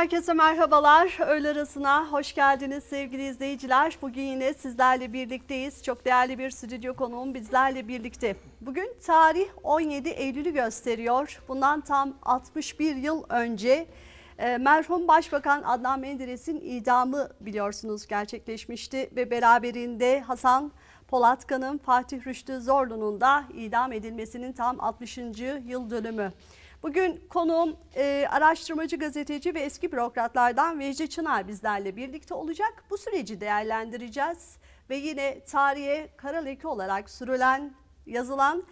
Herkese merhabalar. Öğle arasına hoş geldiniz sevgili izleyiciler. Bugün yine sizlerle birlikteyiz. Çok değerli bir stüdyo konuğum bizlerle birlikte. Bugün tarih 17 Eylül'ü gösteriyor. Bundan tam 61 yıl önce e, merhum Başbakan Adnan Menderes'in idamı biliyorsunuz gerçekleşmişti ve beraberinde Hasan Polatkan'ın Fatih Rüştü Zorlu'nun da idam edilmesinin tam 60. yıl dönümü. Bugün konuğum e, araştırmacı, gazeteci ve eski bürokratlardan Vecdi Çınar bizlerle birlikte olacak. Bu süreci değerlendireceğiz ve yine tarihe kara leke olarak sürülen, yazılan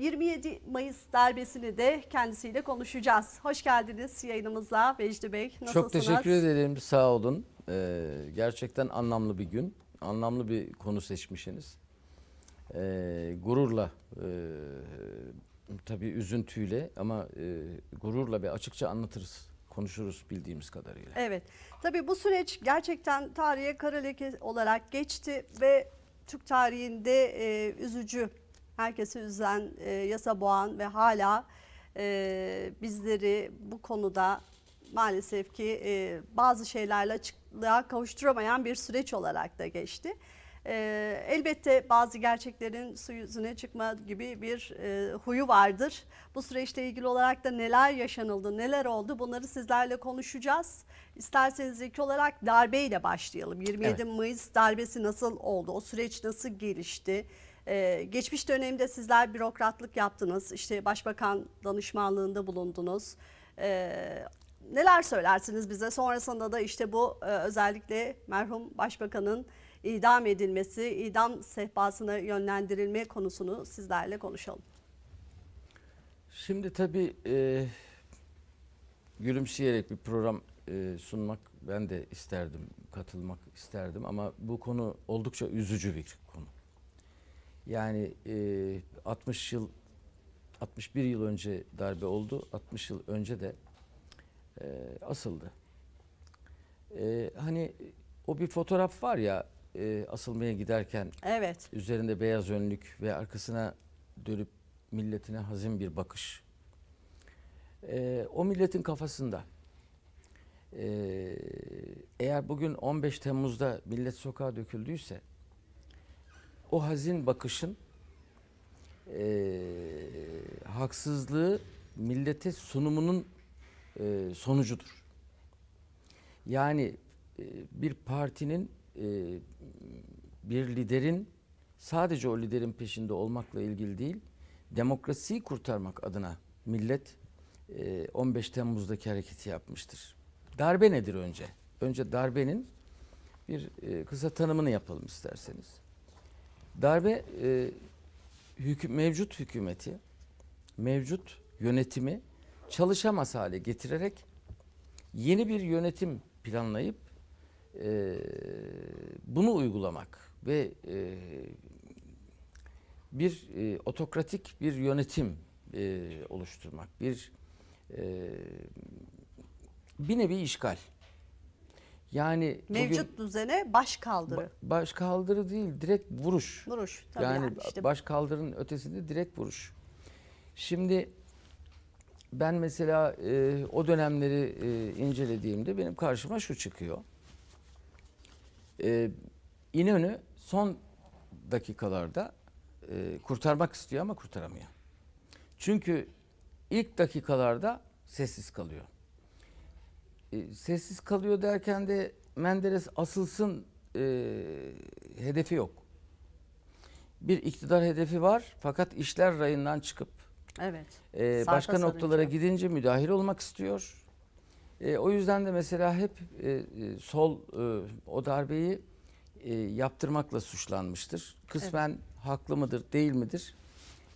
27 e, Mayıs darbesini de kendisiyle konuşacağız. Hoş geldiniz yayınımıza Vecdi Bey. Nasılsınız? Çok teşekkür ederim sağ olun. Ee, gerçekten anlamlı bir gün. Anlamlı bir konu seçmişsiniz. Ee, gururla e, tabii üzüntüyle ama e, gururla ve açıkça anlatırız. Konuşuruz bildiğimiz kadarıyla. Evet. Tabii bu süreç gerçekten tarihe kara leke olarak geçti ve Türk tarihinde e, üzücü, herkesi üzen, e, yasa boğan ve hala e, bizleri bu konuda maalesef ki e, bazı şeylerle açıklığa kavuşturamayan bir süreç olarak da geçti. E, elbette bazı gerçeklerin su yüzüne çıkma gibi bir e, huyu vardır. Bu süreçle ilgili olarak da neler yaşanıldı, neler oldu bunları sizlerle konuşacağız. İsterseniz ilk olarak darbeyle başlayalım. 27 evet. Mayıs darbesi nasıl oldu, o süreç nasıl gelişti? Ee, geçmiş dönemde sizler bürokratlık yaptınız, işte başbakan danışmanlığında bulundunuz. Ee, neler söylersiniz bize? Sonrasında da işte bu e, özellikle merhum başbakanın idam edilmesi, idam sehpasına yönlendirilme konusunu sizlerle konuşalım. Şimdi tabii e, gülümseyerek bir program e, sunmak ben de isterdim, katılmak isterdim ama bu konu oldukça üzücü bir konu. Yani e, 60 yıl, 61 yıl önce darbe oldu, 60 yıl önce de e, asıldı. E, hani o bir fotoğraf var ya e, asılmaya giderken evet. üzerinde beyaz önlük ve arkasına dönüp milletine hazin bir bakış. E, o milletin kafasında e, eğer bugün 15 Temmuz'da millet sokağa döküldüyse o hazin bakışın e, haksızlığı millete sunumunun e, sonucudur. Yani e, bir partinin e, bir liderin sadece o liderin peşinde olmakla ilgili değil, demokrasiyi kurtarmak adına millet e, 15 Temmuz'daki hareketi yapmıştır. Darbe nedir önce? Önce darbenin bir e, kısa tanımını yapalım isterseniz. Darbe e, hüküm, mevcut hükümeti, mevcut yönetimi çalışamaz hale getirerek yeni bir yönetim planlayıp e, bunu uygulamak ve e, bir e, otokratik bir yönetim e, oluşturmak, bir e, bir nevi işgal. Yani mevcut bugün, düzene baş kaldırı. Ba, baş kaldırı değil, direkt vuruş. Vuruş. Tabii yani, yani işte. baş kaldırın ötesinde direkt vuruş. Şimdi ben mesela e, o dönemleri e, incelediğimde benim karşıma şu çıkıyor. E, İnönü son dakikalarda e, kurtarmak istiyor ama kurtaramıyor. Çünkü ilk dakikalarda sessiz kalıyor. E, sessiz kalıyor derken de Menderes asılsın e, hedefi yok. Bir iktidar hedefi var fakat işler rayından çıkıp evet. e, başka noktalara gidince müdahil olmak istiyor. E, o yüzden de mesela hep e, e, sol e, o darbeyi e, yaptırmakla suçlanmıştır. Kısmen evet. haklı mıdır, değil midir?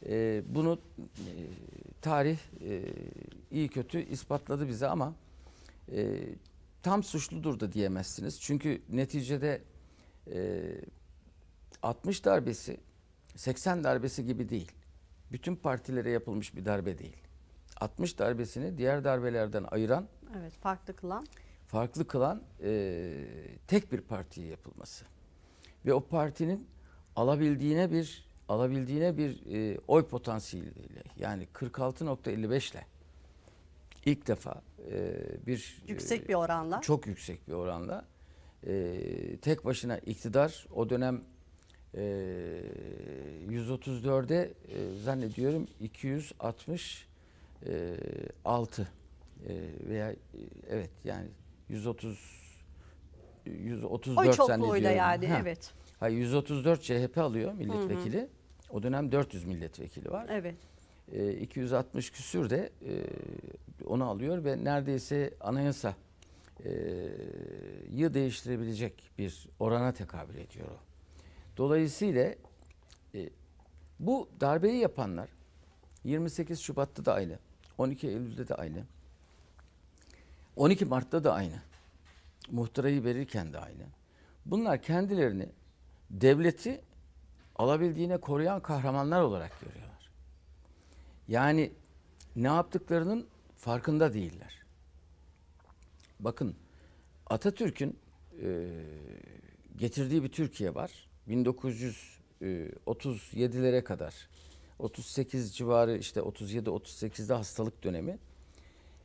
E, bunu e, tarih e, iyi kötü ispatladı bize ama e, tam suçludur da diyemezsiniz. Çünkü neticede e, 60 darbesi 80 darbesi gibi değil. Bütün partilere yapılmış bir darbe değil. 60 darbesini diğer darbelerden ayıran Evet farklı kılan. Farklı kılan e, tek bir partiye yapılması. Ve o partinin alabildiğine bir alabildiğine bir e, oy potansiyeliyle yani 46.55 ile ilk defa e, bir e, yüksek bir oranla çok yüksek bir oranla e, tek başına iktidar o dönem e, 134'e e, zannediyorum 266 ee, veya e, evet yani 130 134 Oy çokluğuyla yani ha. evet. Hayır 134 CHP alıyor milletvekili. Hı hı. O dönem 400 milletvekili var. Evet. E, ee, 260 küsür de e, onu alıyor ve neredeyse anayasa e, yı değiştirebilecek bir orana tekabül ediyor o. Dolayısıyla e, bu darbeyi yapanlar 28 Şubat'ta da aynı, 12 Eylül'de de aynı, 12 Mart'ta da aynı. Muhtırayı verirken de aynı. Bunlar kendilerini devleti alabildiğine koruyan kahramanlar olarak görüyorlar. Yani ne yaptıklarının farkında değiller. Bakın Atatürk'ün e, getirdiği bir Türkiye var. 1937'lere e, kadar 38 civarı işte 37-38'de hastalık dönemi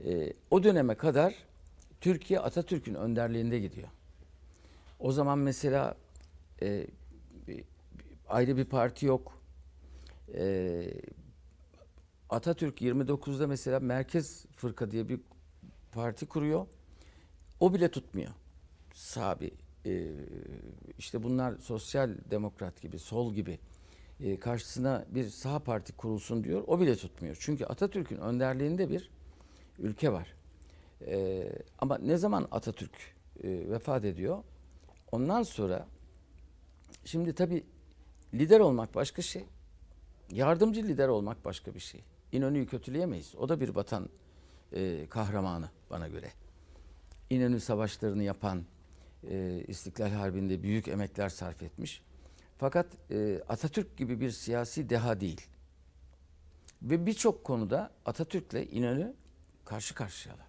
e, o döneme kadar Türkiye Atatürk'ün önderliğinde gidiyor. O zaman mesela e, ayrı bir parti yok. E, Atatürk 29'da mesela Merkez Fırka diye bir parti kuruyor. O bile tutmuyor. Sabi. bir e, işte bunlar sosyal demokrat gibi, sol gibi e, karşısına bir sağ parti kurulsun diyor. O bile tutmuyor. Çünkü Atatürk'ün önderliğinde bir ülke var. E, ama ne zaman Atatürk e, vefat ediyor? Ondan sonra şimdi tabii lider olmak başka şey. Yardımcı lider olmak başka bir şey. İnönü'yü kötüleyemeyiz. O da bir vatan e, kahramanı bana göre. İnönü savaşlarını yapan, e, İstiklal Harbi'nde büyük emekler sarf etmiş. Fakat e, Atatürk gibi bir siyasi deha değil. Ve birçok konuda Atatürk'le İnönü karşı karşıyalar.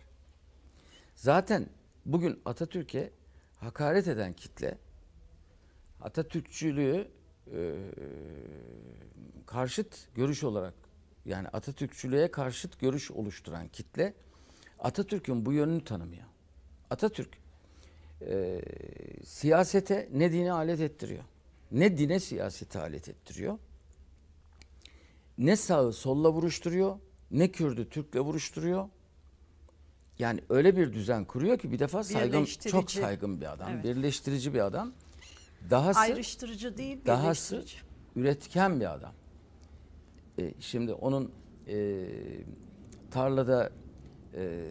Zaten bugün Atatürk'e hakaret eden kitle Atatürkçülüğü e, karşıt görüş olarak yani Atatürkçülüğe karşıt görüş oluşturan kitle Atatürk'ün bu yönünü tanımıyor. Atatürk e, siyasete ne dine alet ettiriyor. Ne dine siyasete alet ettiriyor. Ne sağı solla vuruşturuyor, ne Kürtü Türk'le vuruşturuyor, yani öyle bir düzen kuruyor ki bir defa saygın, çok saygın bir adam, evet. birleştirici bir adam. Dahası, Ayrıştırıcı değil, Dahası üretken bir adam. E, şimdi onun e, tarlada e,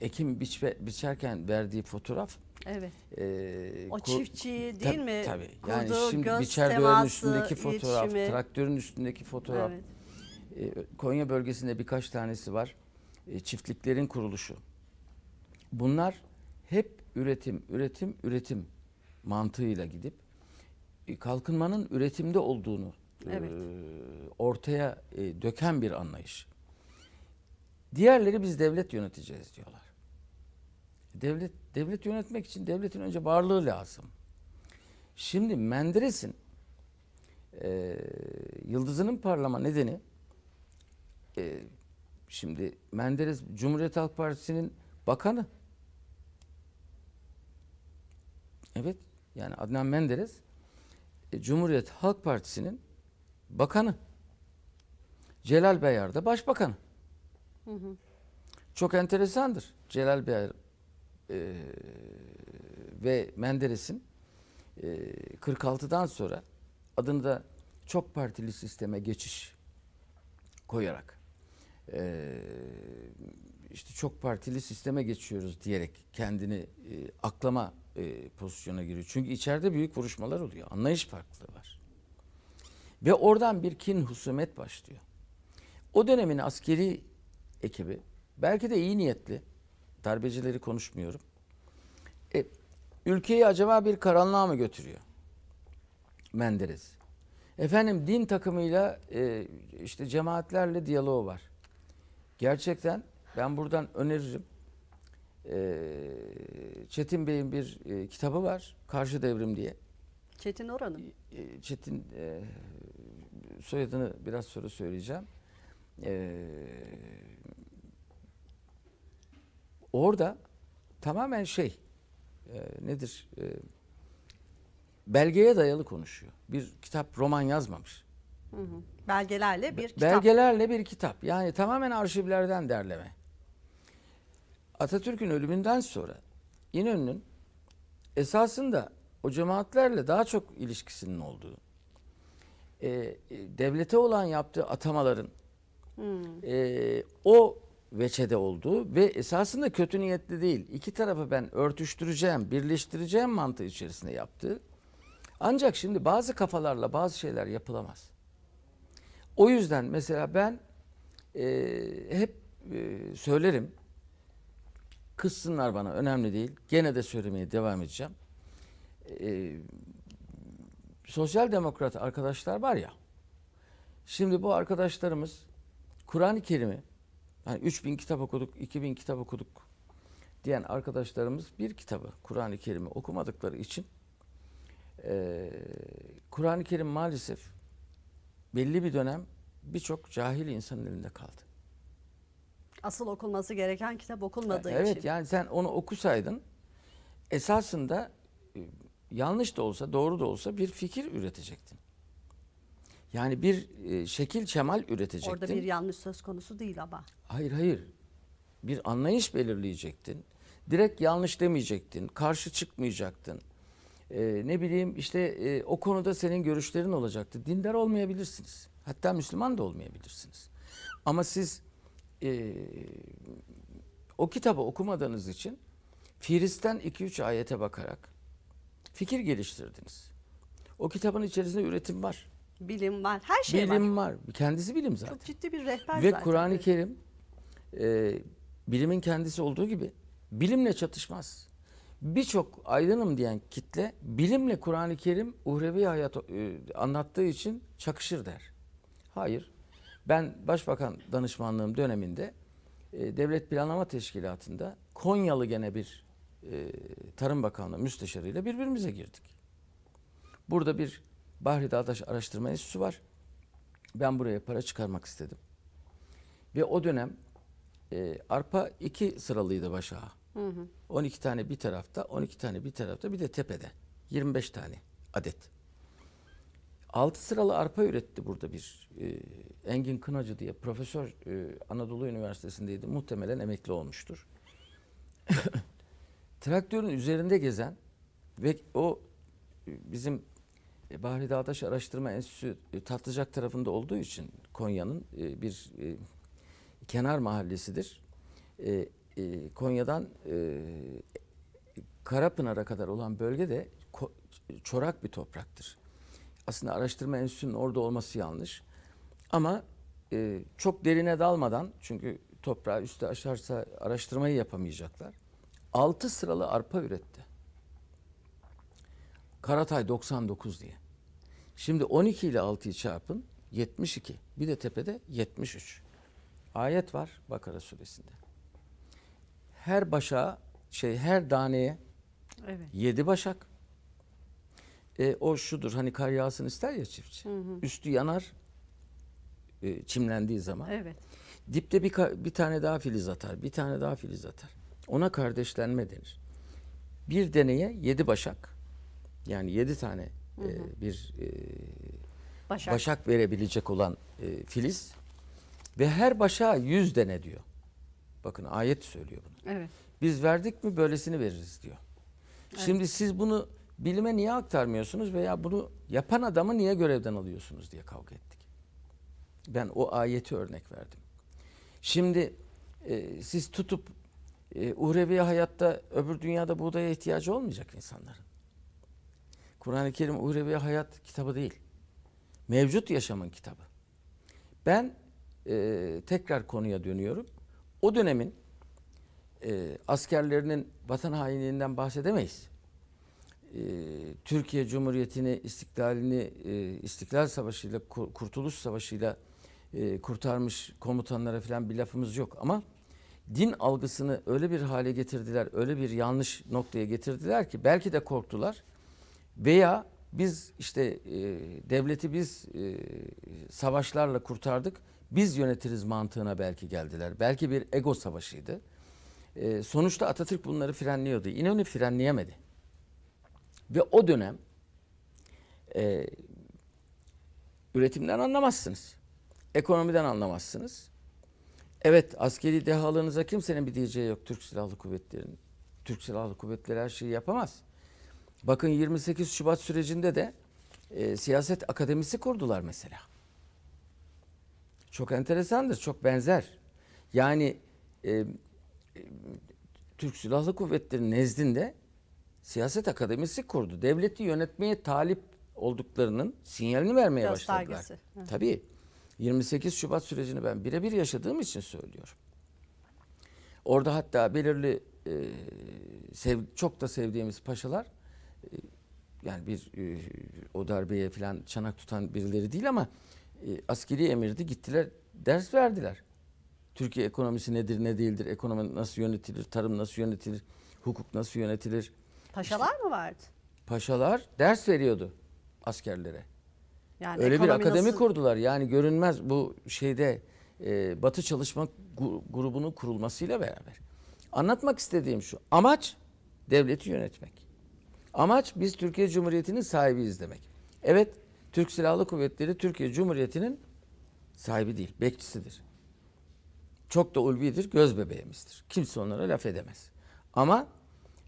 ekim biç, biçerken verdiği fotoğraf Evet. Ee, o çiftçiyi değil mi? Tabii. Yani Kurduğu şimdi göz biçer teması, üstündeki fotoğraf, iletişimi. traktörün üstündeki fotoğraf. Evet. Ee, Konya bölgesinde birkaç tanesi var. E, çiftliklerin kuruluşu. Bunlar hep üretim, üretim, üretim mantığıyla gidip e, kalkınmanın üretimde olduğunu e, evet. ortaya döken bir anlayış. Diğerleri biz devlet yöneteceğiz diyorlar. Devlet devlet yönetmek için devletin önce varlığı lazım. Şimdi Menderes'in e, yıldızının parlama nedeni e, Şimdi Menderes Cumhuriyet Halk Partisi'nin bakanı. Evet yani Adnan Menderes e, Cumhuriyet Halk Partisi'nin bakanı. Celal Beyar da başbakanı. Hı hı. Çok enteresandır. Celal Beyar e, ve Menderes'in e, 46'dan sonra adını da çok partili sisteme geçiş koyarak e, işte çok partili sisteme geçiyoruz diyerek kendini e, aklama e, pozisyona giriyor. Çünkü içeride büyük vuruşmalar oluyor. Anlayış farklılığı var. Ve oradan bir kin husumet başlıyor. O dönemin askeri ekibi belki de iyi niyetli darbecileri konuşmuyorum. E, ülkeyi acaba bir karanlığa mı götürüyor? Menderes. Efendim din takımıyla e, işte cemaatlerle diyaloğu var. Gerçekten ben buradan öneririm. Ee, Çetin Bey'in bir e, kitabı var. Karşı Devrim diye. Çetin Oran'ın. E, e, Çetin soyadını biraz sonra söyleyeceğim. Orada tamamen şey nedir belgeye dayalı konuşuyor. Bir kitap roman yazmamış. Belgelerle bir kitap. Belgelerle bir kitap. Yani tamamen arşivlerden derleme. Atatürk'ün ölümünden sonra İnönü'nün esasında o cemaatlerle daha çok ilişkisinin olduğu, e, e, devlete olan yaptığı atamaların hmm. e, o veçede olduğu ve esasında kötü niyetli değil, iki tarafı ben örtüştüreceğim, birleştireceğim mantığı içerisinde yaptığı. Ancak şimdi bazı kafalarla bazı şeyler yapılamaz. O yüzden mesela ben e, hep e, söylerim. Kızsınlar bana önemli değil. Gene de söylemeye devam edeceğim. E, sosyal demokrat arkadaşlar var ya. Şimdi bu arkadaşlarımız Kur'an-ı Kerim'i hani 3000 kitap okuduk, 2000 kitap okuduk diyen arkadaşlarımız bir kitabı Kur'an-ı Kerim'i okumadıkları için e, Kur'an-ı Kerim maalesef belli bir dönem birçok cahil insanın elinde kaldı. Asıl okunması gereken kitap okunmadığı evet, için. Evet yani sen onu okusaydın esasında e, yanlış da olsa doğru da olsa bir fikir üretecektin. Yani bir e, şekil çemal üretecektin. Orada bir yanlış söz konusu değil ama. Hayır hayır. Bir anlayış belirleyecektin. Direkt yanlış demeyecektin. Karşı çıkmayacaktın e, ne bileyim işte e, o konuda senin görüşlerin olacaktı. Dindar olmayabilirsiniz. Hatta Müslüman da olmayabilirsiniz. Ama siz e, o kitabı okumadığınız için Firis'ten 2-3 ayete bakarak fikir geliştirdiniz. O kitabın içerisinde üretim var. Bilim var. Her şey bilim var. Bilim var. Kendisi bilim zaten. Çok ciddi bir rehber Ve zaten. Ve Kur'an-ı Kerim e, bilimin kendisi olduğu gibi bilimle çatışmaz birçok aydınım diyen kitle bilimle Kur'an-ı Kerim uhrevi hayat e, anlattığı için çakışır der. Hayır. Ben başbakan danışmanlığım döneminde e, Devlet Planlama Teşkilatı'nda Konyalı gene bir e, Tarım Bakanlığı müsteşarıyla birbirimize girdik. Burada bir Bahri Dağdaş Araştırma Enstitüsü var. Ben buraya para çıkarmak istedim. Ve o dönem e, arpa iki sıralıydı başa. Hı hı. 12 tane bir tarafta, 12 tane bir tarafta, bir de tepede. 25 tane adet. Altı sıralı arpa üretti burada bir e, Engin Kınacı diye profesör e, Anadolu Üniversitesi'ndeydi. Muhtemelen emekli olmuştur. Traktörün üzerinde gezen ve o e, bizim e, Bahri Dağdaş Araştırma Enstitüsü e, Tatlıcak tarafında olduğu için Konya'nın bir kenar mahallesidir. E, e, Konya'dan e, Karapınar'a kadar olan bölge de çorak bir topraktır. Aslında araştırma enstitüsünün orada olması yanlış. Ama e, çok derine dalmadan çünkü toprağı üstü aşarsa araştırmayı yapamayacaklar. Altı sıralı arpa üretti. Karatay 99 diye. Şimdi 12 ile 6'yı çarpın 72. Bir de tepede 73. Ayet var Bakara suresinde her başa şey her daneye evet. yedi başak. E, o şudur hani kar yağsın ister ya çiftçi. Hı hı. Üstü yanar e, çimlendiği zaman. Evet. Dipte bir, bir tane daha filiz atar. Bir tane daha filiz atar. Ona kardeşlenme denir. Bir deneye yedi başak. Yani yedi tane e, hı hı. E, bir e, başak. başak verebilecek olan e, filiz. Ve her başa yüz dene diyor. Bakın ayet söylüyor bunu. Evet. Biz verdik mi böylesini veririz diyor. Evet. Şimdi siz bunu bilime niye aktarmıyorsunuz veya bunu yapan adamı niye görevden alıyorsunuz diye kavga ettik. Ben o ayeti örnek verdim. Şimdi e, siz tutup e, uhrevi hayatta öbür dünyada buğdaya ihtiyacı olmayacak insanların. Kur'an-ı Kerim uhrevi hayat kitabı değil. Mevcut yaşamın kitabı. Ben e, tekrar konuya dönüyorum o dönemin e, askerlerinin vatan hainliğinden bahsedemeyiz. E, Türkiye Cumhuriyeti'ni, istiklalini, e, Savaşı'yla, Kurtuluş Savaşı'yla e, kurtarmış komutanlara falan bir lafımız yok. Ama din algısını öyle bir hale getirdiler, öyle bir yanlış noktaya getirdiler ki belki de korktular. Veya biz işte e, devleti biz savaşlarla kurtardık biz yönetiriz mantığına belki geldiler. Belki bir ego savaşıydı. E, sonuçta Atatürk bunları frenliyordu. İnönü frenleyemedi. Ve o dönem e, üretimden anlamazsınız. Ekonomiden anlamazsınız. Evet askeri dehalarınıza kimsenin bir diyeceği yok Türk Silahlı Kuvvetleri'nin. Türk Silahlı Kuvvetleri her şeyi yapamaz. Bakın 28 Şubat sürecinde de e, siyaset akademisi kurdular mesela çok enteresandır, çok benzer. Yani e, Türk Silahlı Kuvvetleri nezdinde siyaset akademisi kurdu. Devleti yönetmeye talip olduklarının sinyalini vermeye Göstergesi. başladılar. Tabii 28 Şubat sürecini ben birebir yaşadığım için söylüyorum. Orada hatta belirli e, sev, çok da sevdiğimiz paşalar e, yani bir e, o darbeye falan çanak tutan birileri değil ama e, askeri emirdi gittiler ders verdiler. Türkiye ekonomisi nedir ne değildir, ekonomi nasıl yönetilir, tarım nasıl yönetilir, hukuk nasıl yönetilir. Paşalar işte, mı vardı? Paşalar ders veriyordu askerlere. Yani Öyle bir akademi nasıl... kurdular. Yani görünmez bu şeyde e, Batı Çalışma Grubu'nun kurulmasıyla beraber. Anlatmak istediğim şu. Amaç devleti yönetmek. Amaç biz Türkiye Cumhuriyeti'nin sahibiyiz demek. Evet Türk Silahlı Kuvvetleri Türkiye Cumhuriyeti'nin sahibi değil, bekçisidir. Çok da ulvidir, göz bebeğimizdir. Kimse onlara laf edemez. Ama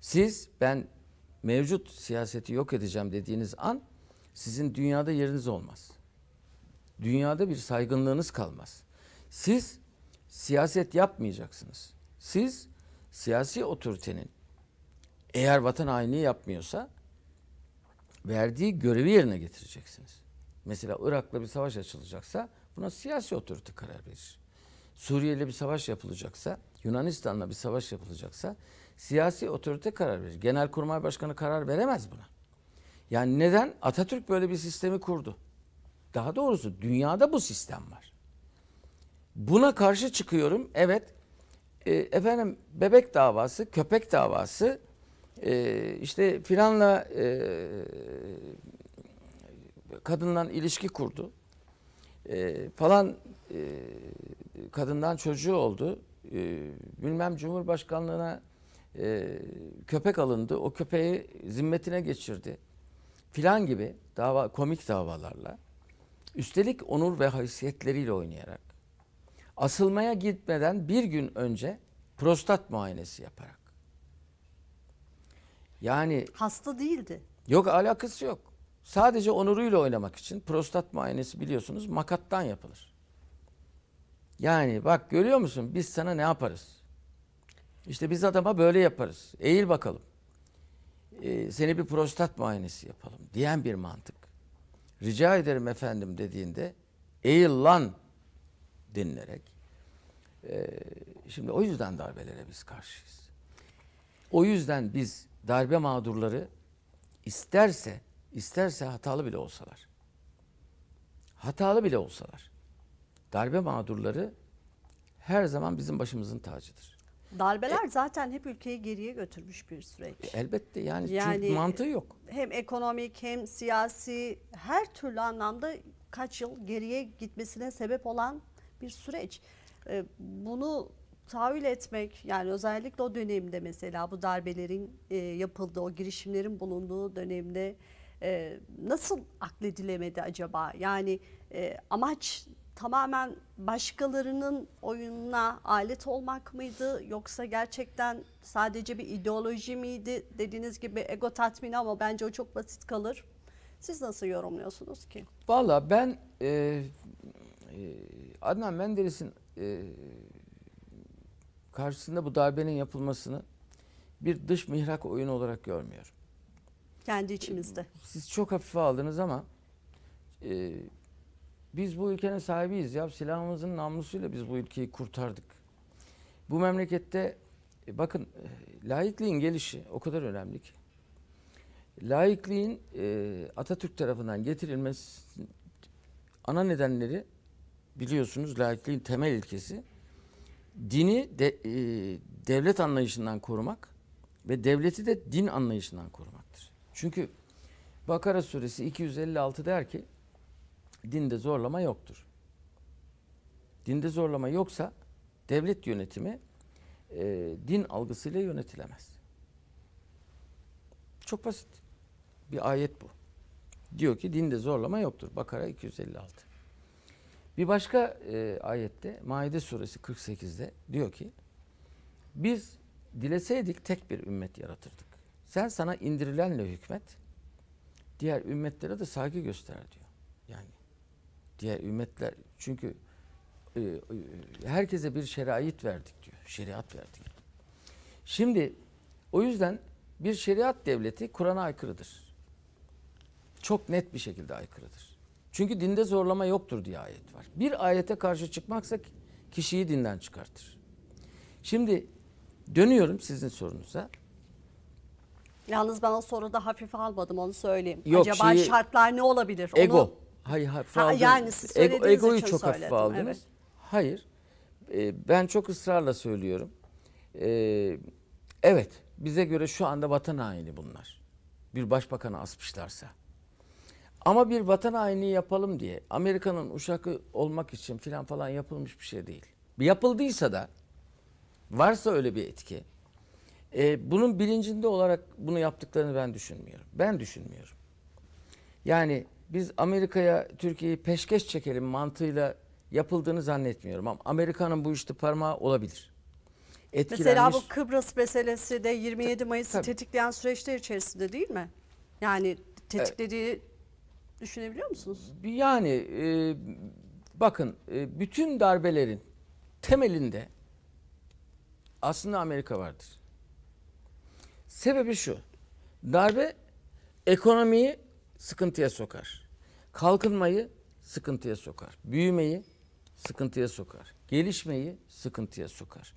siz ben mevcut siyaseti yok edeceğim dediğiniz an sizin dünyada yeriniz olmaz. Dünyada bir saygınlığınız kalmaz. Siz siyaset yapmayacaksınız. Siz siyasi otoritenin eğer vatan hainliği yapmıyorsa verdiği görevi yerine getireceksiniz. Mesela Irak'la bir savaş açılacaksa buna siyasi otorite karar verir. Suriye'yle bir savaş yapılacaksa, Yunanistan'la bir savaş yapılacaksa siyasi otorite karar verir. Genelkurmay Başkanı karar veremez buna. Yani neden? Atatürk böyle bir sistemi kurdu. Daha doğrusu dünyada bu sistem var. Buna karşı çıkıyorum. Evet, e, efendim bebek davası, köpek davası ee, işte filanla e, kadından ilişki kurdu. E, falan e, kadından çocuğu oldu. E, bilmem Cumhurbaşkanlığına e, köpek alındı. O köpeği zimmetine geçirdi. Filan gibi dava komik davalarla. Üstelik onur ve haysiyetleriyle oynayarak. Asılmaya gitmeden bir gün önce prostat muayenesi yaparak. Yani hasta değildi. Yok alakası yok. Sadece onuruyla oynamak için prostat muayenesi biliyorsunuz makattan yapılır. Yani bak görüyor musun biz sana ne yaparız? İşte biz adama böyle yaparız. Eğil bakalım. Ee, seni bir prostat muayenesi yapalım diyen bir mantık. Rica ederim efendim dediğinde eğil lan denilerek. Ee, şimdi o yüzden darbelere biz karşıyız. O yüzden biz darbe mağdurları isterse isterse hatalı bile olsalar hatalı bile olsalar darbe mağdurları her zaman bizim başımızın tacıdır. Darbeler e, zaten hep ülkeyi geriye götürmüş bir süreç. E, elbette yani, yani çünkü mantığı yok. Hem ekonomik hem siyasi her türlü anlamda kaç yıl geriye gitmesine sebep olan bir süreç. E, bunu tahayyül etmek yani özellikle o dönemde mesela bu darbelerin e, yapıldığı o girişimlerin bulunduğu dönemde e, nasıl akledilemedi acaba? Yani e, amaç tamamen başkalarının oyununa alet olmak mıydı yoksa gerçekten sadece bir ideoloji miydi dediğiniz gibi ego tatmini ama bence o çok basit kalır. Siz nasıl yorumluyorsunuz ki? Valla ben e, e, Adnan Menderes'in e, karşısında bu darbenin yapılmasını bir dış mihrak oyunu olarak görmüyorum. Kendi içimizde. Ee, siz çok hafife aldınız ama e, biz bu ülkenin sahibiyiz ya silahımızın namlusuyla biz bu ülkeyi kurtardık. Bu memlekette e, bakın e, laikliğin gelişi o kadar önemli ki. Laikliğin e, Atatürk tarafından getirilmesi ana nedenleri biliyorsunuz laikliğin temel ilkesi dini de, e, devlet anlayışından korumak ve devleti de din anlayışından korumaktır. Çünkü Bakara suresi 256 der ki dinde zorlama yoktur. Dinde zorlama yoksa devlet yönetimi e, din algısıyla yönetilemez. Çok basit bir ayet bu. Diyor ki dinde zorlama yoktur. Bakara 256. Bir başka e, ayette Maide suresi 48'de diyor ki biz dileseydik tek bir ümmet yaratırdık. Sen sana indirilenle hükmet diğer ümmetlere de saygı göster diyor. Yani diğer ümmetler çünkü e, e herkese bir şerait verdik diyor. Şeriat verdik. Şimdi o yüzden bir şeriat devleti Kur'an'a aykırıdır. Çok net bir şekilde aykırıdır. Çünkü dinde zorlama yoktur diye ayet var. Bir ayete karşı çıkmaksa kişiyi dinden çıkartır. Şimdi dönüyorum sizin sorunuza. Yalnız ben o soruda hafife almadım onu söyleyeyim. Yok, Acaba şeyi, şartlar ne olabilir? Ego. Onu... Hayır hafife ha, aldım. Yani siz Ego, egoyu için çok hafife aldınız. Evet. Hayır. Ee, ben çok ısrarla söylüyorum. Ee, evet bize göre şu anda vatan haini bunlar. Bir başbakanı asmışlarsa ama bir vatan haini yapalım diye Amerika'nın uşakı olmak için filan falan yapılmış bir şey değil. Yapıldıysa da varsa öyle bir etki. E, bunun bilincinde olarak bunu yaptıklarını ben düşünmüyorum. Ben düşünmüyorum. Yani biz Amerika'ya Türkiye'yi peşkeş çekelim mantığıyla yapıldığını zannetmiyorum. Ama Amerika'nın bu işte parmağı olabilir. Etkilenmiş. Mesela bu Kıbrıs meselesi de 27 Mayıs'ı tetikleyen süreçler içerisinde değil mi? Yani tetiklediği Düşünebiliyor musunuz? Yani e, bakın e, bütün darbelerin temelinde aslında Amerika vardır. Sebebi şu. Darbe ekonomiyi sıkıntıya sokar. Kalkınmayı sıkıntıya sokar. Büyümeyi sıkıntıya sokar. Gelişmeyi sıkıntıya sokar.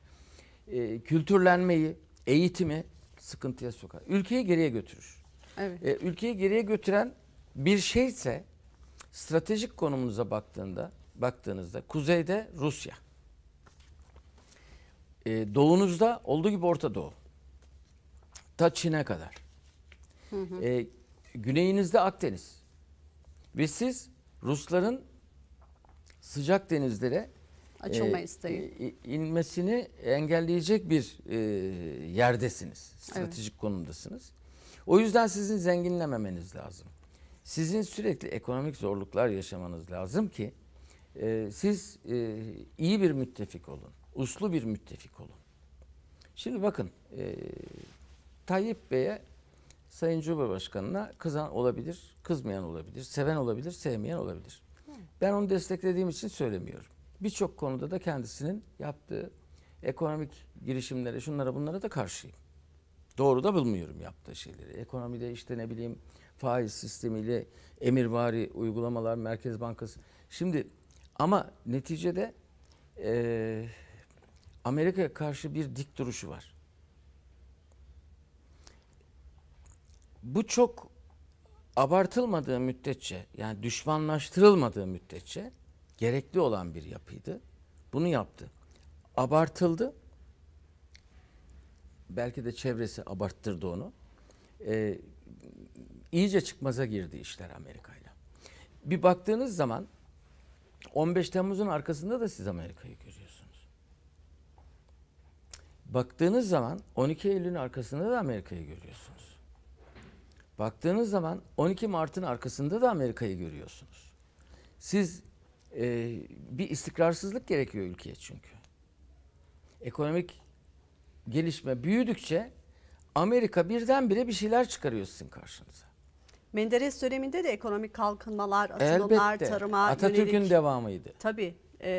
E, kültürlenmeyi, eğitimi sıkıntıya sokar. Ülkeyi geriye götürür. Evet. E, ülkeyi geriye götüren bir şeyse stratejik konumunuza baktığında baktığınızda kuzeyde Rusya. E, doğunuzda olduğu gibi Orta Doğu. Ta Çin'e kadar. Hı ee, güneyinizde Akdeniz. Ve siz Rusların sıcak denizlere e, inmesini engelleyecek bir e, yerdesiniz. Stratejik evet. konumdasınız. O yüzden sizin zenginlememeniz lazım. Sizin sürekli ekonomik zorluklar yaşamanız lazım ki e, siz e, iyi bir müttefik olun. Uslu bir müttefik olun. Şimdi bakın e, Tayyip Bey'e Sayın Cumhurbaşkanı'na kızan olabilir, kızmayan olabilir, seven olabilir, sevmeyen olabilir. Ben onu desteklediğim için söylemiyorum. Birçok konuda da kendisinin yaptığı ekonomik girişimlere, şunlara bunlara da karşıyım. Doğru da bulmuyorum yaptığı şeyleri. Ekonomide işte ne bileyim faiz sistemiyle emirvari uygulamalar Merkez Bankası. Şimdi ama neticede e, Amerika'ya karşı bir dik duruşu var. Bu çok abartılmadığı müddetçe yani düşmanlaştırılmadığı müddetçe gerekli olan bir yapıydı. Bunu yaptı. Abartıldı. Belki de çevresi abarttırdı onu. Ee, iyice çıkmaza girdi işler Amerika ile. Bir baktığınız zaman 15 Temmuz'un arkasında da siz Amerika'yı görüyorsunuz. Baktığınız zaman 12 Eylül'ün arkasında da Amerika'yı görüyorsunuz. Baktığınız zaman 12 Mart'ın arkasında da Amerika'yı görüyorsunuz. Siz e, bir istikrarsızlık gerekiyor ülkeye çünkü. Ekonomik gelişme büyüdükçe Amerika birdenbire bir şeyler çıkarıyor sizin karşınıza. Menderes döneminde de ekonomik kalkınmalar, atılımlar, tarıma Atatürk'ün yönelik. devamıydı. Tabii e,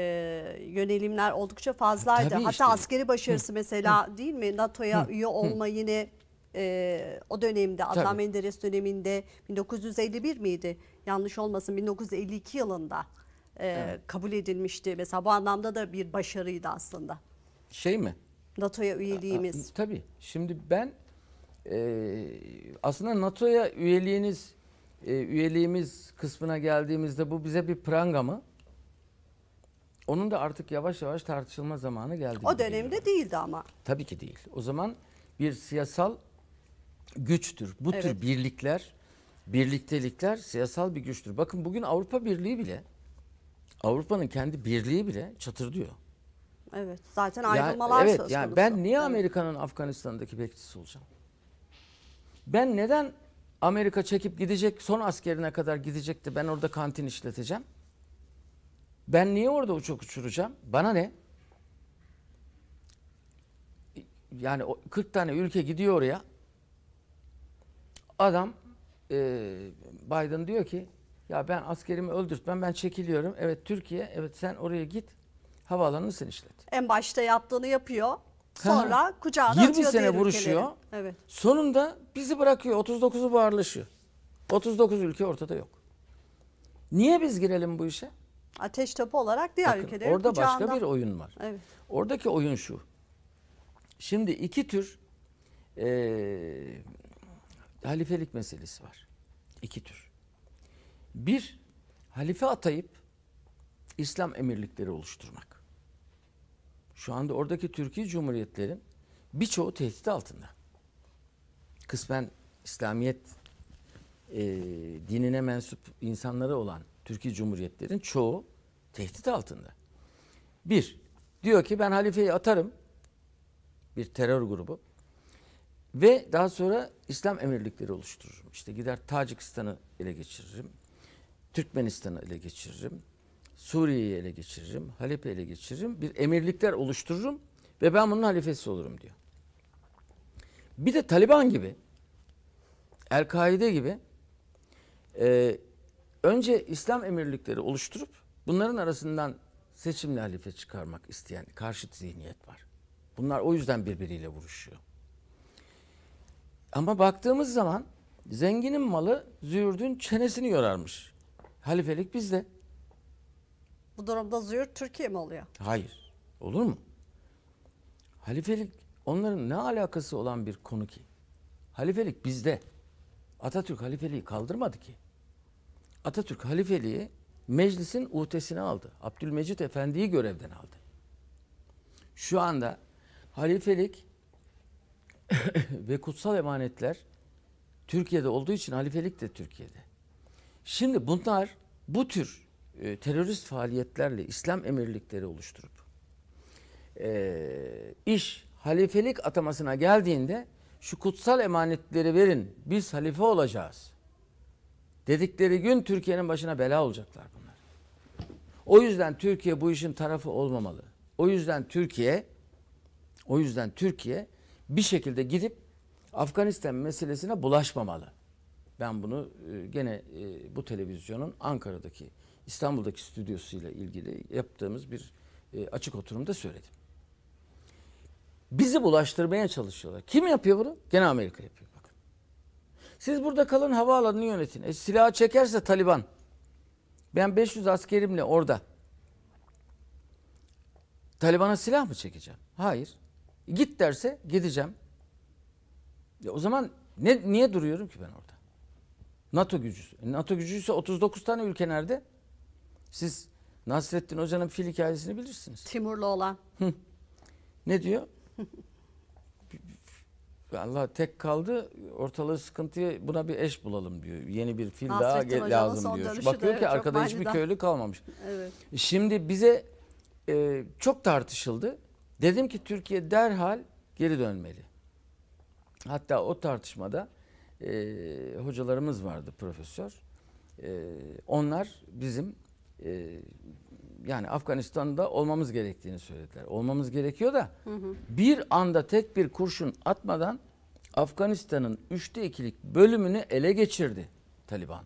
yönelimler oldukça fazlaydı. Tabii Hatta işte. askeri başarısı mesela değil mi? NATO'ya üye olma yine e, o dönemde Adnan Tabii. Menderes döneminde 1951 miydi? Yanlış olmasın 1952 yılında e, evet. kabul edilmişti. Mesela bu anlamda da bir başarıydı aslında. Şey mi? NATO'ya üyeliğimiz. Tabii. Şimdi ben e, aslında NATO'ya üyeliğiniz e, üyeliğimiz kısmına geldiğimizde bu bize bir pranga mı? Onun da artık yavaş yavaş tartışılma zamanı geldi. O dönemde diyorum. değildi ama. Tabii ki değil. O zaman bir siyasal güçtür. Bu evet. tür birlikler, birliktelikler siyasal bir güçtür. Bakın bugün Avrupa Birliği bile, Avrupa'nın kendi birliği bile çatır diyor. Evet, zaten ayrılmalar yani, evet, söz konusu. Yani ben niye Amerika'nın evet. Afganistan'daki bekçisi olacağım? Ben neden Amerika çekip gidecek son askerine kadar gidecekti ben orada kantin işleteceğim. Ben niye orada uçak uçuracağım? Bana ne? Yani 40 tane ülke gidiyor oraya. Adam e, Biden diyor ki ya ben askerimi öldürtmem ben çekiliyorum. Evet Türkiye evet sen oraya git havaalanını sen işlet. En başta yaptığını yapıyor. Sonra ha. kucağına 20 atıyor 20 sene vuruşuyor. Ülkeleri. Evet. Sonunda bizi bırakıyor. 39'u buharlaşıyor. 39 ülke ortada yok. Niye biz girelim bu işe? Ateş topu olarak diğer Bakın, ülkelerin orada kucağında. başka bir oyun var. Evet. Oradaki oyun şu. Şimdi iki tür e, halifelik meselesi var. İki tür. Bir, halife atayıp İslam emirlikleri oluşturmak. Şu anda oradaki Türkiye Cumhuriyetlerin birçoğu tehdit altında. Kısmen İslamiyet e, dinine mensup insanları olan Türkiye Cumhuriyetlerin çoğu tehdit altında. Bir, diyor ki ben halifeyi atarım. Bir terör grubu. Ve daha sonra İslam emirlikleri oluştururum. İşte gider Tacikistan'ı ele geçiririm. Türkmenistan'ı ele geçiririm. Suriye'yi ele geçiririm, Halep'i ele geçiririm, bir emirlikler oluştururum ve ben bunun halifesi olurum diyor. Bir de Taliban gibi, El-Kaide gibi e, önce İslam emirlikleri oluşturup bunların arasından seçimli halife çıkarmak isteyen karşıt zihniyet var. Bunlar o yüzden birbiriyle vuruşuyor. Ama baktığımız zaman zenginin malı züğürdün çenesini yorarmış. Halifelik bizde. Bu durumda züğürt Türkiye mi oluyor? Hayır. Olur mu? Halifelik onların ne alakası olan bir konu ki? Halifelik bizde. Atatürk halifeliği kaldırmadı ki. Atatürk halifeliği meclisin utesine aldı. Abdülmecit Efendi'yi görevden aldı. Şu anda halifelik ve kutsal emanetler Türkiye'de olduğu için halifelik de Türkiye'de. Şimdi bunlar bu tür e, terörist faaliyetlerle İslam emirlikleri oluşturup e, iş halifelik atamasına geldiğinde şu kutsal emanetleri verin biz halife olacağız dedikleri gün Türkiye'nin başına bela olacaklar bunlar. O yüzden Türkiye bu işin tarafı olmamalı. O yüzden Türkiye o yüzden Türkiye bir şekilde gidip Afganistan meselesine bulaşmamalı. Ben bunu e, gene e, bu televizyonun Ankara'daki İstanbul'daki stüdyosuyla ilgili yaptığımız bir e, açık oturumda söyledim. Bizi bulaştırmaya çalışıyorlar. Kim yapıyor bunu? Gene Amerika yapıyor. Bakın. Siz burada kalın havaalanını yönetin. E, silahı çekerse Taliban. Ben 500 askerimle orada. Taliban'a silah mı çekeceğim? Hayır. E, git derse gideceğim. Ya o zaman ne, niye duruyorum ki ben orada? NATO gücüsü. E, NATO gücüyse 39 tane ülke nerede? Siz Nasrettin Hoca'nın fil hikayesini bilirsiniz. Timurlu olan. Ne diyor? Allah tek kaldı ortalığı sıkıntıya buna bir eş bulalım diyor. Yeni bir fil Nasrettin daha lazım diyor. Bakıyor ki arkada manidar. hiçbir köylü kalmamış. Evet. Şimdi bize e, çok tartışıldı. Dedim ki Türkiye derhal geri dönmeli. Hatta o tartışmada e, hocalarımız vardı profesör. E, onlar bizim ee, yani Afganistan'da olmamız gerektiğini söylediler. Olmamız gerekiyor da hı hı. bir anda tek bir kurşun atmadan Afganistan'ın üçte ikilik bölümünü ele geçirdi Taliban.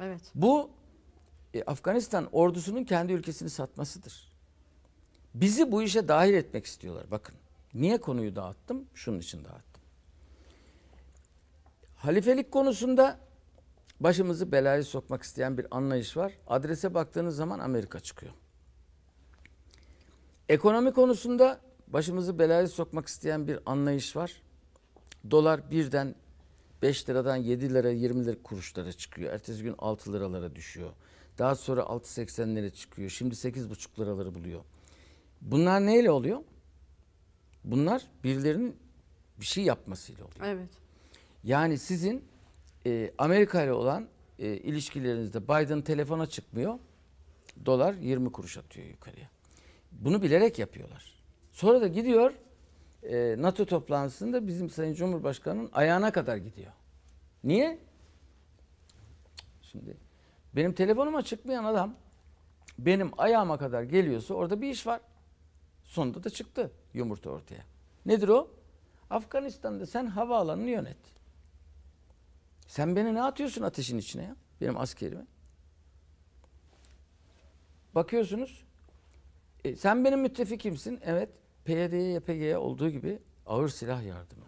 Evet. Bu e, Afganistan ordusunun kendi ülkesini satmasıdır. Bizi bu işe dahil etmek istiyorlar. Bakın niye konuyu dağıttım? Şunun için dağıttım. Halifelik konusunda başımızı belaya sokmak isteyen bir anlayış var. Adrese baktığınız zaman Amerika çıkıyor. Ekonomi konusunda başımızı belaya sokmak isteyen bir anlayış var. Dolar birden 5 liradan 7 lira 20 lira kuruşlara çıkıyor. Ertesi gün 6 liralara düşüyor. Daha sonra 6.80'lere çıkıyor. Şimdi 8.5 liraları buluyor. Bunlar neyle oluyor? Bunlar birilerinin bir şey yapmasıyla oluyor. Evet. Yani sizin e, Amerika ile olan e, ilişkilerinizde Biden telefona çıkmıyor. Dolar 20 kuruş atıyor yukarıya. Bunu bilerek yapıyorlar. Sonra da gidiyor e, NATO toplantısında bizim Sayın Cumhurbaşkanı'nın ayağına kadar gidiyor. Niye? Şimdi benim telefonuma çıkmayan adam benim ayağıma kadar geliyorsa orada bir iş var. Sonunda da çıktı yumurta ortaya. Nedir o? Afganistan'da sen havaalanını yönet. Sen beni ne atıyorsun ateşin içine ya? Benim askerime. Bakıyorsunuz. E, sen benim müttefikimsin. Evet. PYD'ye, YPG'ye olduğu gibi ağır silah yardımı.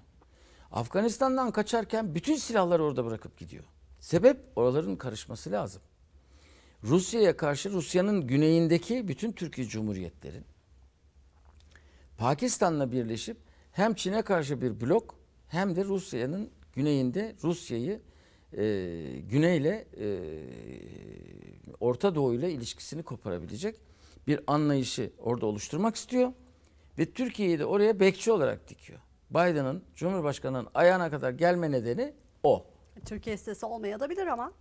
Afganistan'dan kaçarken bütün silahları orada bırakıp gidiyor. Sebep oraların karışması lazım. Rusya'ya karşı Rusya'nın güneyindeki bütün Türkiye Cumhuriyetlerin Pakistan'la birleşip hem Çin'e karşı bir blok hem de Rusya'nın güneyinde Rusya'yı e, Güney'le e, Orta Doğu ile ilişkisini koparabilecek bir anlayışı orada oluşturmak istiyor ve Türkiye'yi de oraya bekçi olarak dikiyor. Biden'ın Cumhurbaşkanı'nın ayağına kadar gelme nedeni o. Türkiye istese olmaya da bilir ama.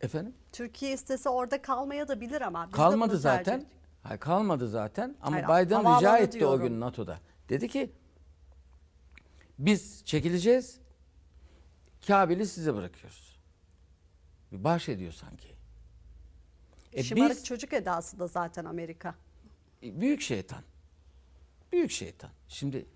Efendim? Türkiye istese orada kalmaya da bilir ama. Biz kalmadı zaten. Tercih... Hayır kalmadı zaten ama Hayır, Biden rica etti diyorum. o gün NATO'da. Dedi ki biz çekileceğiz Kabil'i size bırakıyoruz. Bir ediyor sanki. E Şımarık biz, çocuk edası da zaten Amerika. E, büyük şeytan. Büyük şeytan. Şimdi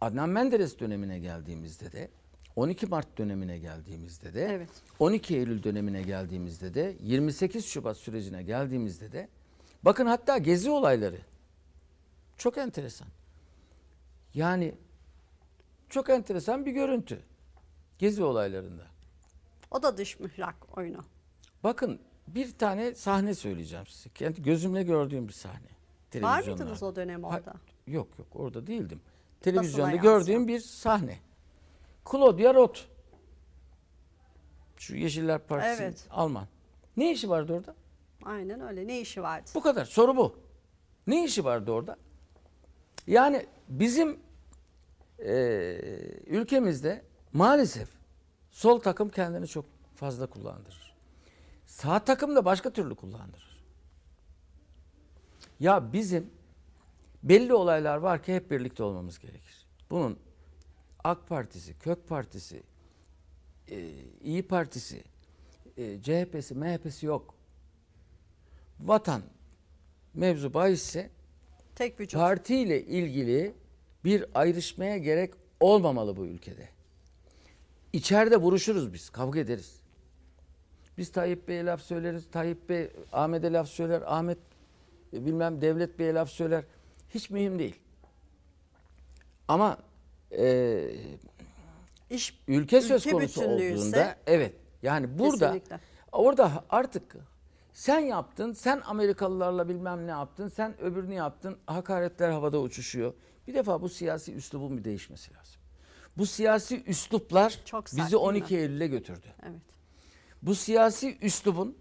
Adnan Menderes dönemine geldiğimizde de 12 Mart dönemine geldiğimizde de evet. 12 Eylül dönemine geldiğimizde de 28 Şubat sürecine geldiğimizde de bakın hatta gezi olayları çok enteresan. Yani çok enteresan bir görüntü. Gezi olaylarında. O da dış mühlak oyunu. Bakın bir tane sahne söyleyeceğim size. Kendi gözümle gördüğüm bir sahne. Var mıydınız o dönem orada? Ha, yok yok orada değildim. Televizyonda gördüğüm bir sahne. Claudia Roth. Şu Yeşiller Partisi evet. Alman. Ne işi vardı orada? Aynen öyle. Ne işi vardı? Bu kadar. Soru bu. Ne işi vardı orada? Yani bizim e, ülkemizde Maalesef sol takım kendini çok fazla kullandırır. Sağ takım da başka türlü kullandırır. Ya bizim belli olaylar var ki hep birlikte olmamız gerekir. Bunun AK Partisi, Kök Partisi, e, İyi Partisi, e, CHP'si, MHP'si yok. Vatan mevzu bahisse Tek vücut. partiyle ilgili bir ayrışmaya gerek olmamalı bu ülkede. İçeride vuruşuruz biz, kavga ederiz. Biz Tayyip Bey'e laf söyleriz, Tayyip Bey Ahmet'e laf söyler, Ahmet e, bilmem Devlet Bey'e laf söyler. Hiç mühim değil. Ama e, İş, ülke söz ülke konusu olduğunda evet yani burada kesinlikle. orada artık sen yaptın, sen Amerikalılarla bilmem ne yaptın, sen öbürünü yaptın. Hakaretler havada uçuşuyor. Bir defa bu siyasi üslubun bir değişmesi lazım. Bu siyasi üsluplar Çok bizi 12 Eylül'e götürdü. Evet. Bu siyasi üslubun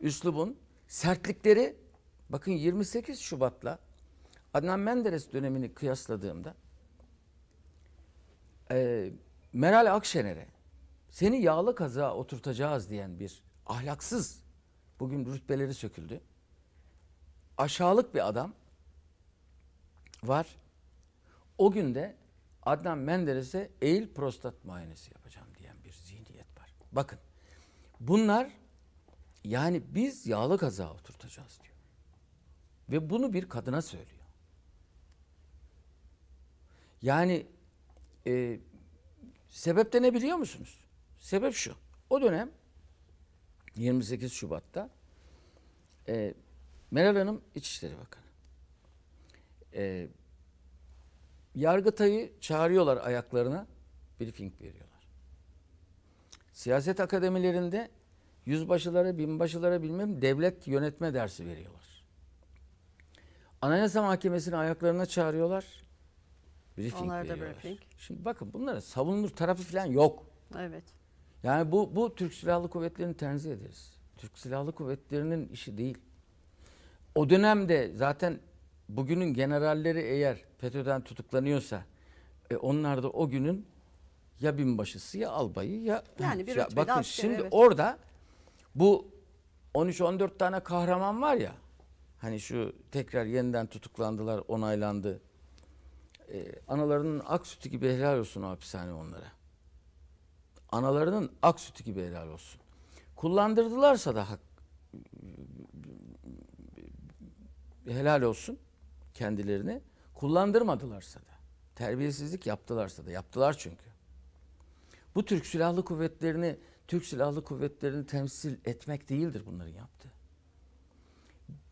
üslubun sertlikleri bakın 28 Şubat'la Adnan Menderes dönemini kıyasladığımda e, Meral Akşener'e seni yağlı kazığa oturtacağız diyen bir ahlaksız bugün rütbeleri söküldü. Aşağılık bir adam var. O günde Adnan Menderes'e eğil prostat muayenesi yapacağım diyen bir zihniyet var. Bakın bunlar yani biz yağlı kazağa oturtacağız diyor. Ve bunu bir kadına söylüyor. Yani e, sebep de ne biliyor musunuz? Sebep şu. O dönem 28 Şubat'ta e, Meral Hanım İçişleri Bakanı. E, Yargıtay'ı çağırıyorlar ayaklarına, briefing veriyorlar. Siyaset akademilerinde yüzbaşılara, binbaşılara bilmem devlet yönetme dersi veriyorlar. Anayasa Mahkemesi'ni ayaklarına çağırıyorlar. Briefing Onlar da veriyorlar. briefing. Şimdi bakın bunların savunulur tarafı falan yok. Evet. Yani bu, bu Türk Silahlı Kuvvetleri'ni tenzih ederiz. Türk Silahlı Kuvvetleri'nin işi değil. O dönemde zaten bugünün generalleri eğer FETÖ'den tutuklanıyorsa e, onlar da o günün ya binbaşısı ya albayı ya yani bir ya, bakın asker, şimdi evet. orada bu 13-14 tane kahraman var ya hani şu tekrar yeniden tutuklandılar onaylandı e, analarının ak sütü gibi helal olsun o hapishane onlara analarının ak sütü gibi helal olsun kullandırdılarsa da hak e, e, e, helal olsun kendilerini kullandırmadılarsa da, terbiyesizlik yaptılarsa da, yaptılar çünkü. Bu Türk Silahlı Kuvvetleri'ni, Türk Silahlı Kuvvetleri'ni temsil etmek değildir bunların yaptığı.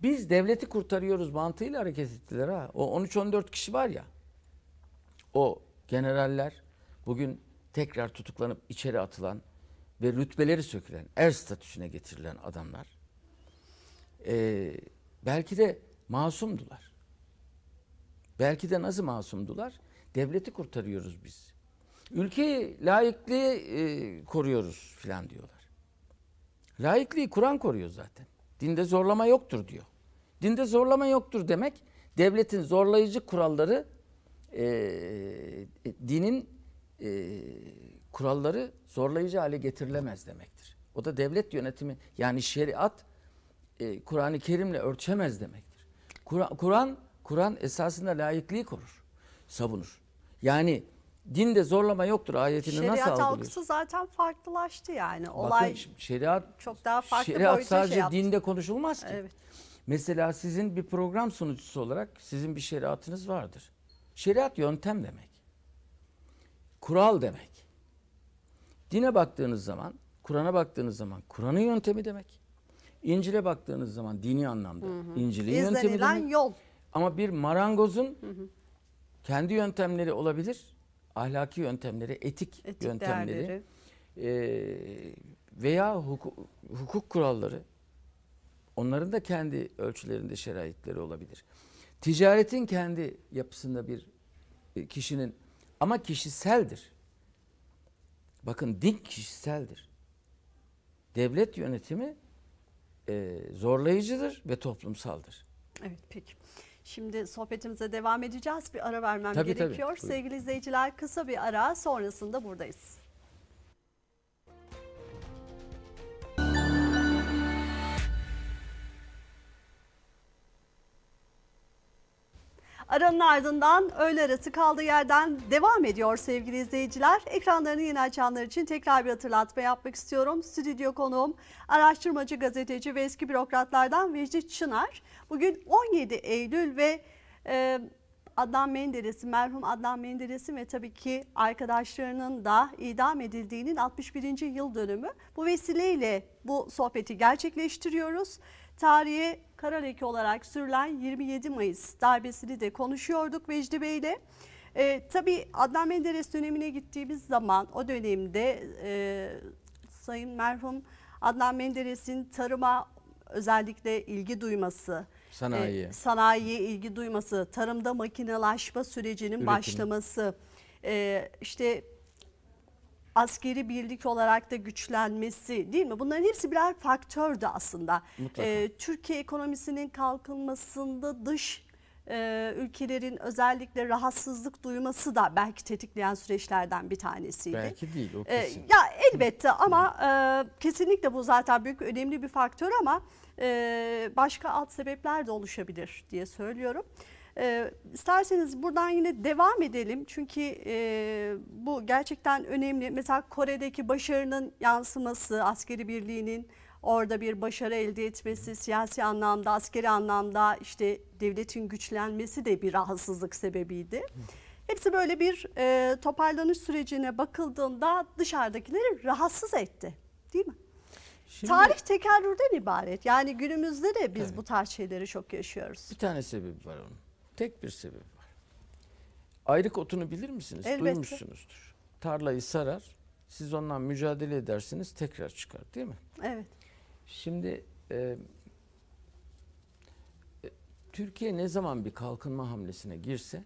Biz devleti kurtarıyoruz mantığıyla hareket ettiler ha. O 13-14 kişi var ya. O generaller bugün tekrar tutuklanıp içeri atılan ve rütbeleri sökülen, er statüsüne getirilen adamlar. Ee, belki de masumdular. Belki de nasıl masumdular? Devleti kurtarıyoruz biz. Ülkeyi laikliği e, koruyoruz filan diyorlar. Laikliği Kur'an koruyor zaten. Dinde zorlama yoktur diyor. Dinde zorlama yoktur demek devletin zorlayıcı kuralları e, e dinin e, kuralları zorlayıcı hale getirilemez demektir. O da devlet yönetimi yani şeriat e, Kur'an-ı Kerim'le örtüşemez demektir. Kur'an Kur Kur'an esasında layıklığı korur, savunur. Yani dinde zorlama yoktur ayetini şeriat nasıl algılıyor? Şeriat algısı zaten farklılaştı yani. Olay Bakın, şeriat çok daha farklı şeriat şey sadece şey dinde konuşulmaz ki. Evet. Mesela sizin bir program sunucusu olarak sizin bir şeriatınız vardır. Şeriat yöntem demek. Kural demek. Dine baktığınız zaman, Kur'an'a baktığınız zaman Kur'an'ın yöntemi demek. İncil'e baktığınız zaman dini anlamda hı İncil'in yöntemi demek. yol. Ama bir marangozun kendi yöntemleri olabilir. Ahlaki yöntemleri, etik, etik yöntemleri e, veya hukuk, hukuk kuralları. Onların da kendi ölçülerinde şeraitleri olabilir. Ticaretin kendi yapısında bir e, kişinin ama kişiseldir. Bakın din kişiseldir. Devlet yönetimi e, zorlayıcıdır ve toplumsaldır. Evet peki. Şimdi sohbetimize devam edeceğiz. Bir ara vermem tabii, gerekiyor. Tabii. Sevgili izleyiciler kısa bir ara sonrasında buradayız. Aranın ardından öğle arası kaldığı yerden devam ediyor sevgili izleyiciler. Ekranlarını yeni açanlar için tekrar bir hatırlatma yapmak istiyorum. Stüdyo konuğum araştırmacı, gazeteci ve eski bürokratlardan Vecdi Çınar. Bugün 17 Eylül ve e, Adnan Menderes'in, merhum Adnan Menderes'in ve tabii ki arkadaşlarının da idam edildiğinin 61. yıl dönümü. Bu vesileyle bu sohbeti gerçekleştiriyoruz. Tarihe kara leke olarak sürülen 27 Mayıs darbesini de konuşuyorduk Vecdi Bey ile. E, tabii Adnan Menderes dönemine gittiğimiz zaman o dönemde e, Sayın merhum Adnan Menderes'in tarıma özellikle ilgi duyması, sanayiye. E, sanayiye ilgi duyması, tarımda makinalaşma sürecinin Üretim. başlaması, e, işte askeri birlik olarak da güçlenmesi değil mi? Bunların hepsi birer faktördü aslında. Mutlaka. Ee, Türkiye ekonomisinin kalkınmasında dış e, ülkelerin özellikle rahatsızlık duyması da belki tetikleyen süreçlerden bir tanesiydi. Belki değil o ee, kesin. E, ya elbette ama e, kesinlikle bu zaten büyük önemli bir faktör ama e, başka alt sebepler de oluşabilir diye söylüyorum. E, isterseniz buradan yine devam edelim çünkü e, bu gerçekten önemli. Mesela Kore'deki başarının yansıması, askeri birliğinin orada bir başarı elde etmesi, siyasi anlamda, askeri anlamda işte devletin güçlenmesi de bir rahatsızlık sebebiydi. Hepsi böyle bir e, toparlanış sürecine bakıldığında dışarıdakileri rahatsız etti değil mi? Şimdi, Tarih tekerrürden ibaret. Yani günümüzde de biz evet. bu tarz şeyleri çok yaşıyoruz. Bir tane sebebi var onun. Tek bir sebep var. Ayrık otunu bilir misiniz? Elbette. Duymuşsunuzdur. Tarlayı sarar, siz ondan mücadele edersiniz tekrar çıkar değil mi? Evet. Şimdi e, e, Türkiye ne zaman bir kalkınma hamlesine girse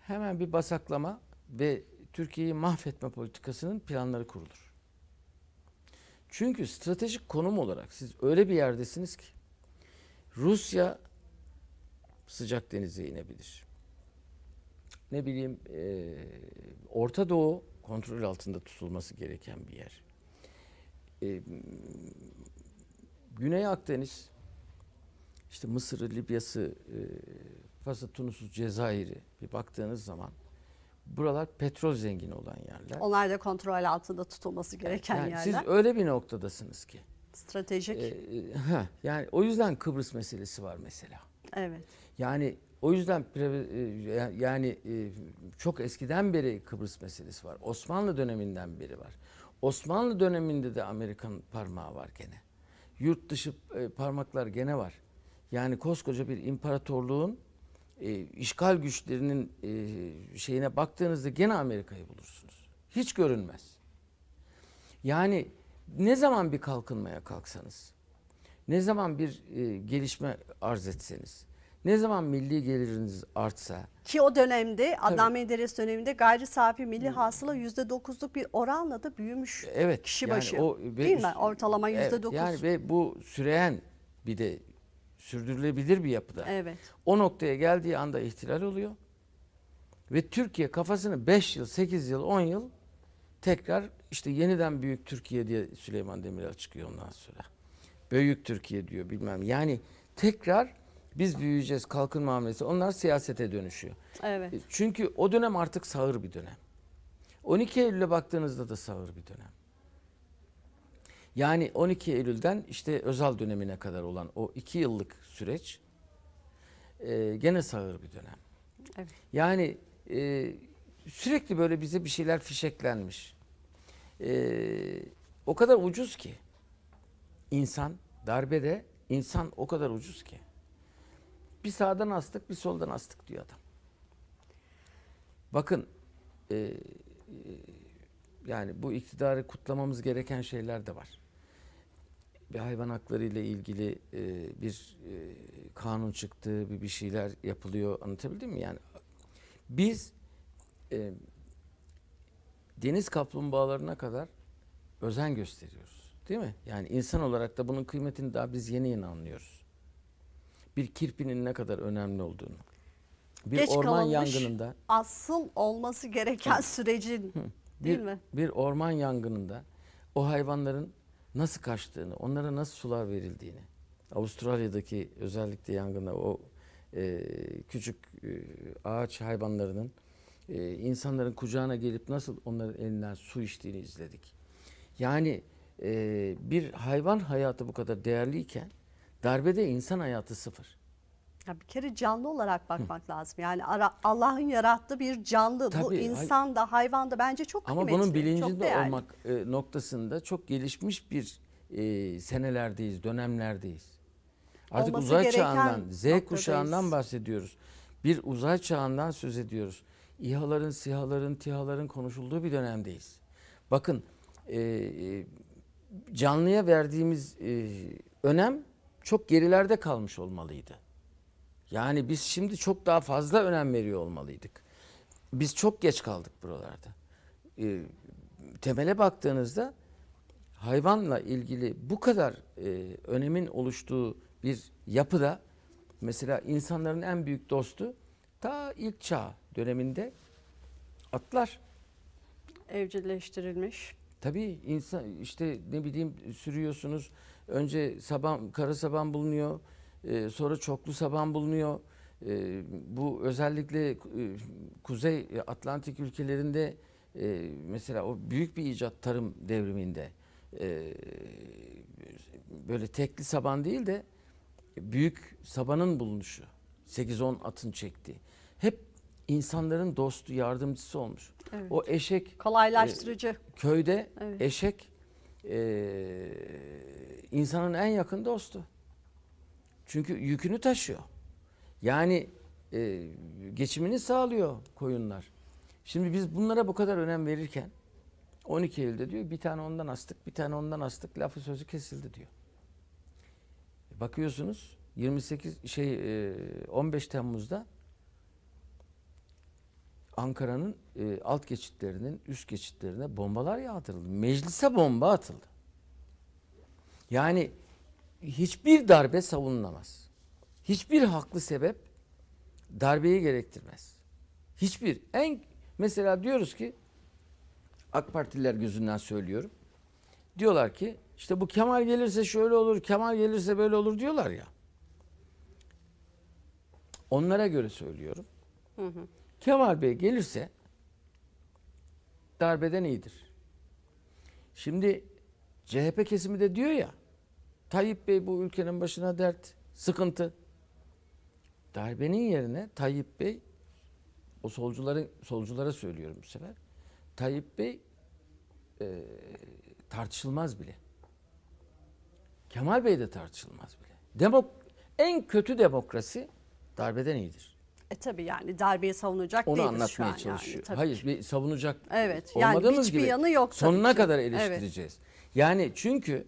hemen bir basaklama ve Türkiye'yi mahvetme politikasının planları kurulur. Çünkü stratejik konum olarak siz öyle bir yerdesiniz ki Rusya sıcak denize inebilir. Ne bileyim e, Orta Doğu kontrol altında tutulması gereken bir yer. E, Güney Akdeniz işte Mısır'ı, Libya'sı, e, Fas'ı, Tunus'u, Cezayir'i bir baktığınız zaman buralar petrol zengini olan yerler. Onlar da kontrol altında tutulması gereken yani yerler. Siz öyle bir noktadasınız ki. Stratejik. E, e ha, yani o yüzden Kıbrıs meselesi var mesela. Evet. Yani o yüzden e, yani e, çok eskiden beri Kıbrıs meselesi var. Osmanlı döneminden beri var. Osmanlı döneminde de Amerikan parmağı var gene. Yurt dışı e, parmaklar gene var. Yani koskoca bir imparatorluğun işgal güçlerinin şeyine baktığınızda gene Amerika'yı bulursunuz. Hiç görünmez. Yani ne zaman bir kalkınmaya kalksanız, ne zaman bir gelişme arz etseniz, ne zaman milli geliriniz artsa. Ki o dönemde Adnan Menderes döneminde gayri safi milli hasıla %9'luk bir oranla da büyümüş evet, kişi yani başı. O, ve, değil mi? Ortalama %9. Evet, yani ve bu süreyen bir de sürdürülebilir bir yapıda. Evet. O noktaya geldiği anda ihtilal oluyor. Ve Türkiye kafasını 5 yıl, 8 yıl, 10 yıl tekrar işte yeniden büyük Türkiye diye Süleyman Demirel çıkıyor ondan sonra. Büyük Türkiye diyor bilmem. Yani tekrar biz büyüyeceğiz kalkınma hamlesi. Onlar siyasete dönüşüyor. Evet. E, çünkü o dönem artık sağır bir dönem. 12 Eylül'e baktığınızda da sağır bir dönem. Yani 12 Eylül'den işte özel dönemine kadar olan o iki yıllık süreç e, gene sağır bir dönem. Evet. Yani e, sürekli böyle bize bir şeyler fişeklenmiş. E, o kadar ucuz ki insan darbede insan o kadar ucuz ki. Bir sağdan astık bir soldan astık diyor adam. Bakın e, e, yani bu iktidarı kutlamamız gereken şeyler de var. Bir hayvan hakları ile ilgili e, bir e, kanun çıktı, bir bir şeyler yapılıyor. Anlatabildim mi? Yani biz e, deniz kaplumbağalarına kadar özen gösteriyoruz. Değil mi? Yani insan olarak da bunun kıymetini daha biz yeni yeni anlıyoruz bir kirpinin ne kadar önemli olduğunu. Bir Geç orman yangınında asıl olması gereken sürecin hı. değil bir, mi? Bir orman yangınında o hayvanların nasıl kaçtığını, onlara nasıl sular verildiğini. Avustralya'daki özellikle yangında o e, küçük e, ağaç hayvanlarının e, insanların kucağına gelip nasıl onların elinden su içtiğini izledik. Yani e, bir hayvan hayatı bu kadar değerliyken Darbede insan hayatı sıfır. Ya bir kere canlı olarak bakmak Hı. lazım. Yani Allah'ın yarattığı bir canlı. Tabii, Bu insan da hayvan da bence çok ama kıymetli. Ama bunun bilincinde olmak e, noktasında çok gelişmiş bir e, senelerdeyiz, dönemlerdeyiz. Artık Olması uzay çağından, Z noktadayız. kuşağından bahsediyoruz. Bir uzay çağından söz ediyoruz. İHA'ların, SİHA'ların, TİHA'ların konuşulduğu bir dönemdeyiz. Bakın e, e canlıya verdiğimiz e, önem çok gerilerde kalmış olmalıydı. Yani biz şimdi çok daha fazla önem veriyor olmalıydık. Biz çok geç kaldık buralarda. E, temele baktığınızda hayvanla ilgili bu kadar e, önemin oluştuğu bir yapıda mesela insanların en büyük dostu ta ilk çağ döneminde atlar evcilleştirilmiş. Tabii insan işte ne bileyim sürüyorsunuz önce saban, kara saban bulunuyor, e, sonra çoklu saban bulunuyor. E, bu özellikle e, Kuzey Atlantik ülkelerinde e, mesela o büyük bir icat tarım devriminde e, böyle tekli saban değil de büyük sabanın bulunuşu. 8-10 atın çektiği. Hep insanların dostu, yardımcısı olmuş. Evet. O eşek e, kolaylaştırıcı. E, köyde evet. eşek e, insanın en yakın dostu. Çünkü yükünü taşıyor. Yani e, geçimini sağlıyor koyunlar. Şimdi biz bunlara bu kadar önem verirken 12 Eylül'de diyor bir tane ondan astık, bir tane ondan astık lafı sözü kesildi diyor. E, bakıyorsunuz 28 şey 15 e, Temmuz'da Ankara'nın e, alt geçitlerinin üst geçitlerine bombalar yağdırıldı. Meclise bomba atıldı. Yani hiçbir darbe savunulamaz. Hiçbir haklı sebep darbeyi gerektirmez. Hiçbir. En mesela diyoruz ki AK Partililer gözünden söylüyorum. Diyorlar ki işte bu Kemal gelirse şöyle olur, Kemal gelirse böyle olur diyorlar ya. Onlara göre söylüyorum. Hı hı. Kemal Bey gelirse darbeden iyidir. Şimdi CHP kesimi de diyor ya Tayyip Bey bu ülkenin başına dert, sıkıntı. Darbenin yerine Tayyip Bey o solcuların solculara söylüyorum bu sefer. Tayyip Bey e, tartışılmaz bile. Kemal Bey de tartışılmaz bile. Demok en kötü demokrasi darbeden iyidir. E tabii yani darbeyi savunacak Onu değiliz şu an çalışıyor. Yani, Hayır bir savunacak evet, olmadığımız yani hiçbir gibi yanı yok sonuna ki. kadar eleştireceğiz. Evet. Yani çünkü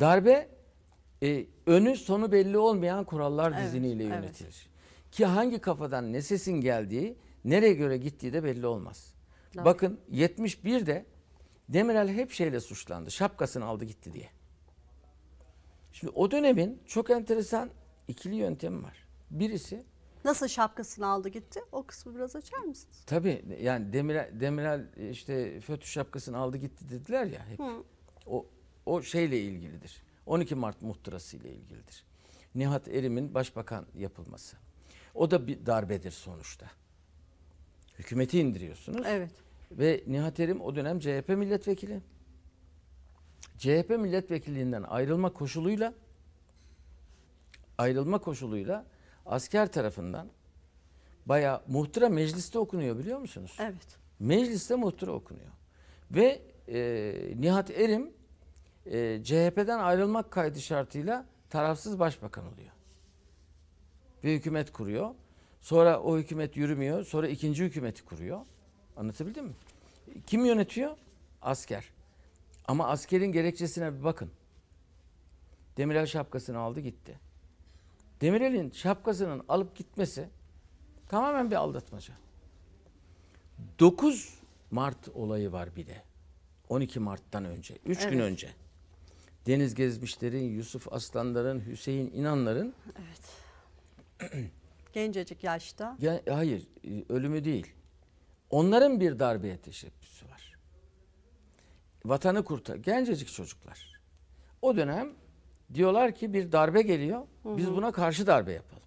darbe e, önü sonu belli olmayan kurallar evet, diziniyle yönetilir. Evet. Ki hangi kafadan ne sesin geldiği nereye göre gittiği de belli olmaz. Doğru. Bakın 71'de Demirel hep şeyle suçlandı şapkasını aldı gitti diye. Şimdi o dönemin çok enteresan ikili yöntemi var. Birisi Nasıl şapkasını aldı gitti? O kısmı biraz açar mısınız? Tabii yani Demirel, Demirel işte FETÖ şapkasını aldı gitti dediler ya hep. Hı. O, o şeyle ilgilidir. 12 Mart muhtırası ile ilgilidir. Nihat Erim'in başbakan yapılması. O da bir darbedir sonuçta. Hükümeti indiriyorsunuz. Evet. Ve Nihat Erim o dönem CHP milletvekili. CHP milletvekilliğinden ayrılma koşuluyla ayrılma koşuluyla asker tarafından baya muhtıra mecliste okunuyor biliyor musunuz? Evet. Mecliste muhtıra okunuyor. Ve e, Nihat Erim e, CHP'den ayrılmak kaydı şartıyla tarafsız başbakan oluyor. Bir hükümet kuruyor. Sonra o hükümet yürümüyor. Sonra ikinci hükümeti kuruyor. Anlatabildim mi? Kim yönetiyor? Asker. Ama askerin gerekçesine bir bakın. Demirel şapkasını aldı gitti. Demirel'in şapkasının alıp gitmesi tamamen bir aldatmaca. 9 Mart olayı var bir de. 12 Mart'tan önce, 3 evet. gün önce. Deniz Gezmişlerin, Yusuf Aslanların, Hüseyin İnanların. Evet. Gencecik yaşta. Ya, hayır, e, ölümü değil. Onların bir darbeye teşebbüsü var. Vatanı kurtar. Gencecik çocuklar. O dönem Diyorlar ki bir darbe geliyor. Hı-hı. Biz buna karşı darbe yapalım.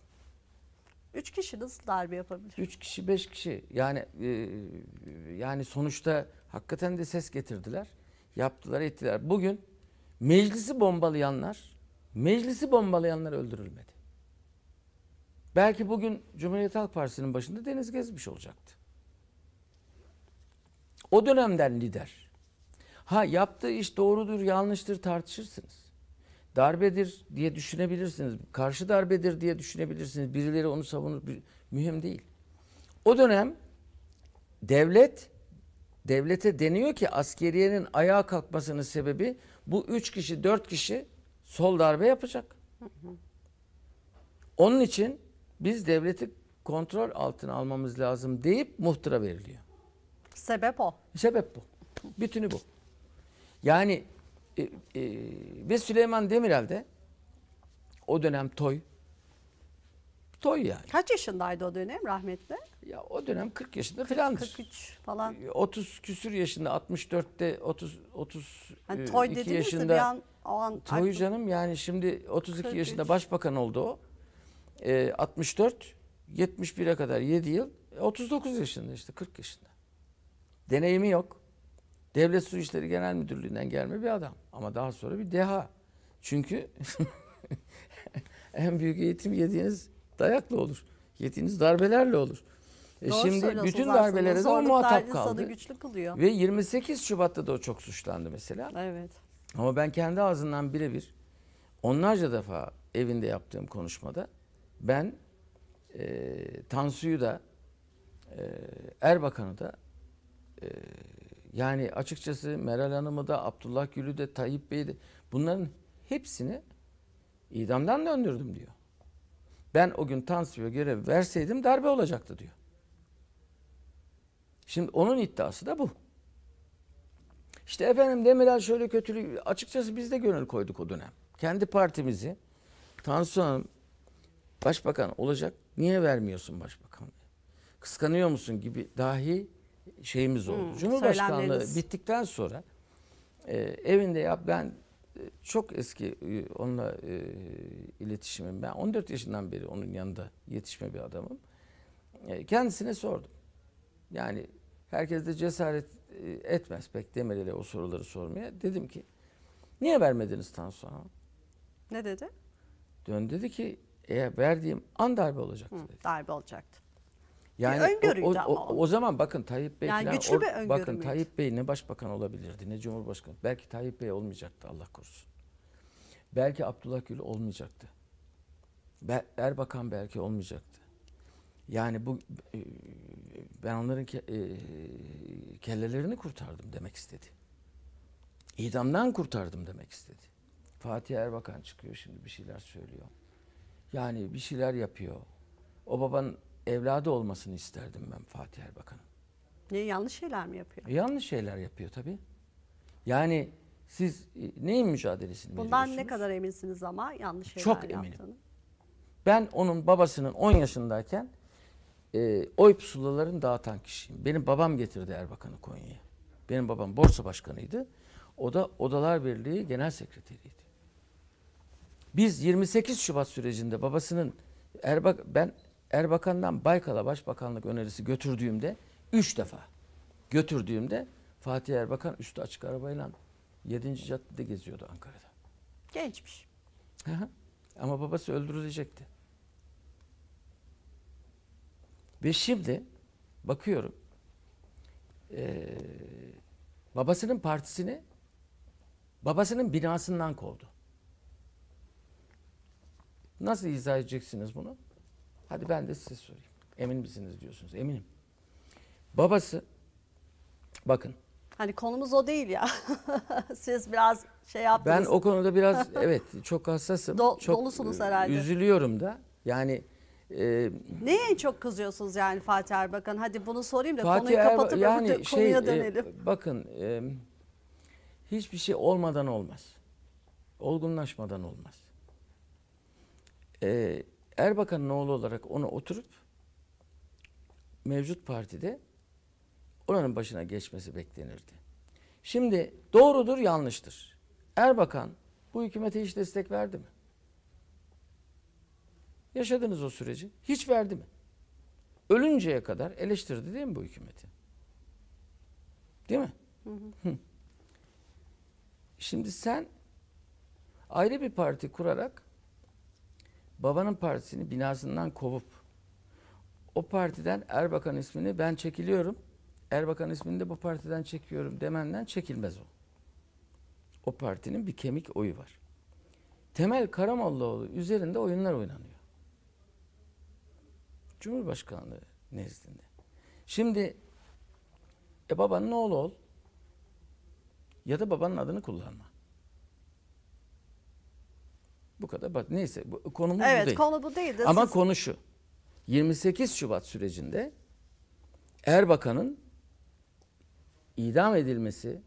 Üç kişi nasıl darbe yapabilir? Üç kişi, beş kişi. Yani e, yani sonuçta hakikaten de ses getirdiler. Yaptılar, ettiler. Bugün meclisi bombalayanlar, meclisi bombalayanlar öldürülmedi. Belki bugün Cumhuriyet Halk Partisi'nin başında Deniz Gezmiş olacaktı. O dönemden lider. Ha yaptığı iş doğrudur, yanlıştır tartışırsınız darbedir diye düşünebilirsiniz. Karşı darbedir diye düşünebilirsiniz. Birileri onu savunur. Mühim değil. O dönem devlet devlete deniyor ki askeriyenin ayağa kalkmasının sebebi bu üç kişi dört kişi sol darbe yapacak. Onun için biz devleti kontrol altına almamız lazım deyip muhtıra veriliyor. Sebep o. Sebep bu. Bütünü bu. Yani e, e, ve Süleyman Demirel de o dönem toy. Toy yani. Kaç yaşındaydı o dönem rahmetli? Ya o dönem 40 yaşında falan. 43 falan. 30 küsür yaşında 64'te 30 30 yani toy iki yaşında. Bir an, o an toy aklım. canım yani şimdi 32 43. yaşında başbakan oldu o. E, 64 71'e kadar 7 yıl. 39 e, yaşında işte 40 yaşında. Deneyimi yok. Devlet Su İşleri Genel Müdürlüğü'nden gelme bir adam. Ama daha sonra bir deha. Çünkü en büyük eğitim yediğiniz dayakla olur. Yediğiniz darbelerle olur. E şimdi bütün darbelere de o muhatap kaldı. Güçlü kılıyor. Ve 28 Şubat'ta da o çok suçlandı mesela. Evet. Ama ben kendi ağzından birebir onlarca defa evinde yaptığım konuşmada ben e, Tansu'yu da e, Erbakan'ı da e, yani açıkçası Meral Hanım'ı da Abdullah Gül'ü de Tayyip Bey'i de bunların hepsini idamdan döndürdüm diyor. Ben o gün Tansu'ya görev verseydim darbe olacaktı diyor. Şimdi onun iddiası da bu. İşte efendim Demirel şöyle kötülük açıkçası biz de gönül koyduk o dönem. Kendi partimizi Tansu Hanım başbakan olacak niye vermiyorsun başbakan? Kıskanıyor musun gibi dahi şeyimiz oldu. Hmm, Cumhurbaşkanlığı bittikten sonra e, evinde yap ben e, çok eski e, onunla e, iletişimim ben 14 yaşından beri onun yanında yetişme bir adamım. E, kendisine sordum. Yani herkes de cesaret e, etmez pek demeliyle o soruları sormaya. Dedim ki niye vermediniz Tansu Ne dedi? Dön dedi ki eğer verdiğim an darbe olacaktı. Hı, dedi. Darbe olacaktı. Yani bir o, o, o, o zaman bakın Tayyip Bey yani falan, güçlü bir or, bakın miydi? Tayyip Bey ne başbakan olabilirdi ne cumhurbaşkanı. Belki Tayyip Bey olmayacaktı Allah korusun. Belki Abdullah Gül olmayacaktı. Erbakan belki olmayacaktı. Yani bu e, ben onların ke, e, kellelerini kurtardım demek istedi. İdamdan kurtardım demek istedi. Fatih Erbakan çıkıyor şimdi bir şeyler söylüyor. Yani bir şeyler yapıyor. O baban evladı olmasını isterdim ben Fatih Erbakan'ın. Ne yanlış şeyler mi yapıyor? E, yanlış şeyler yapıyor tabii. Yani siz e, neyin mücadelesini Bundan ne kadar eminsiniz ama yanlış şeyler Çok eminim. Yaptığını. Ben onun babasının 10 yaşındayken e, oy pusulalarını dağıtan kişiyim. Benim babam getirdi Erbakan'ı Konya'ya. Benim babam borsa başkanıydı. O da Odalar Birliği Genel Sekreteriydi. Biz 28 Şubat sürecinde babasının Erbak ben Erbakan'dan Baykal'a başbakanlık önerisi götürdüğümde üç defa götürdüğümde Fatih Erbakan üstü açık arabayla 7. caddede geziyordu Ankara'da. Gençmiş. Hı Ama babası öldürülecekti. Ve şimdi bakıyorum e, babasının partisini babasının binasından kovdu. Nasıl izah edeceksiniz bunu? Hadi ben de size sorayım. Emin misiniz diyorsunuz. Eminim. Babası bakın. Hani konumuz o değil ya. Siz biraz şey yaptınız. Ben o konuda biraz evet çok hassasım. Do, çok dolusunuz e, herhalde. Üzülüyorum da. Yani e, Neye en çok kızıyorsunuz yani Fatih Erbakan? Hadi bunu sorayım da Fatih konuyu kapatıp yani öbür şey, konuya e, dönelim. E, bakın e, hiçbir şey olmadan olmaz. Olgunlaşmadan olmaz. Eee Erbakan'ın oğlu olarak ona oturup mevcut partide oranın başına geçmesi beklenirdi. Şimdi doğrudur yanlıştır. Erbakan bu hükümete hiç destek verdi mi? Yaşadınız o süreci. Hiç verdi mi? Ölünceye kadar eleştirdi değil mi bu hükümeti? Değil mi? Hı hı. Şimdi sen ayrı bir parti kurarak babanın partisini binasından kovup o partiden Erbakan ismini ben çekiliyorum. Erbakan ismini de bu partiden çekiyorum demenden çekilmez o. O partinin bir kemik oyu var. Temel Karamollaoğlu üzerinde oyunlar oynanıyor. Cumhurbaşkanlığı nezdinde. Şimdi e babanın oğlu ol ya da babanın adını kullanma. Bu kadar bak neyse bu, konumuz evet, bu değil. Evet konu bu değil. Ama siz... konu şu. 28 Şubat sürecinde Erbakan'ın idam edilmesi,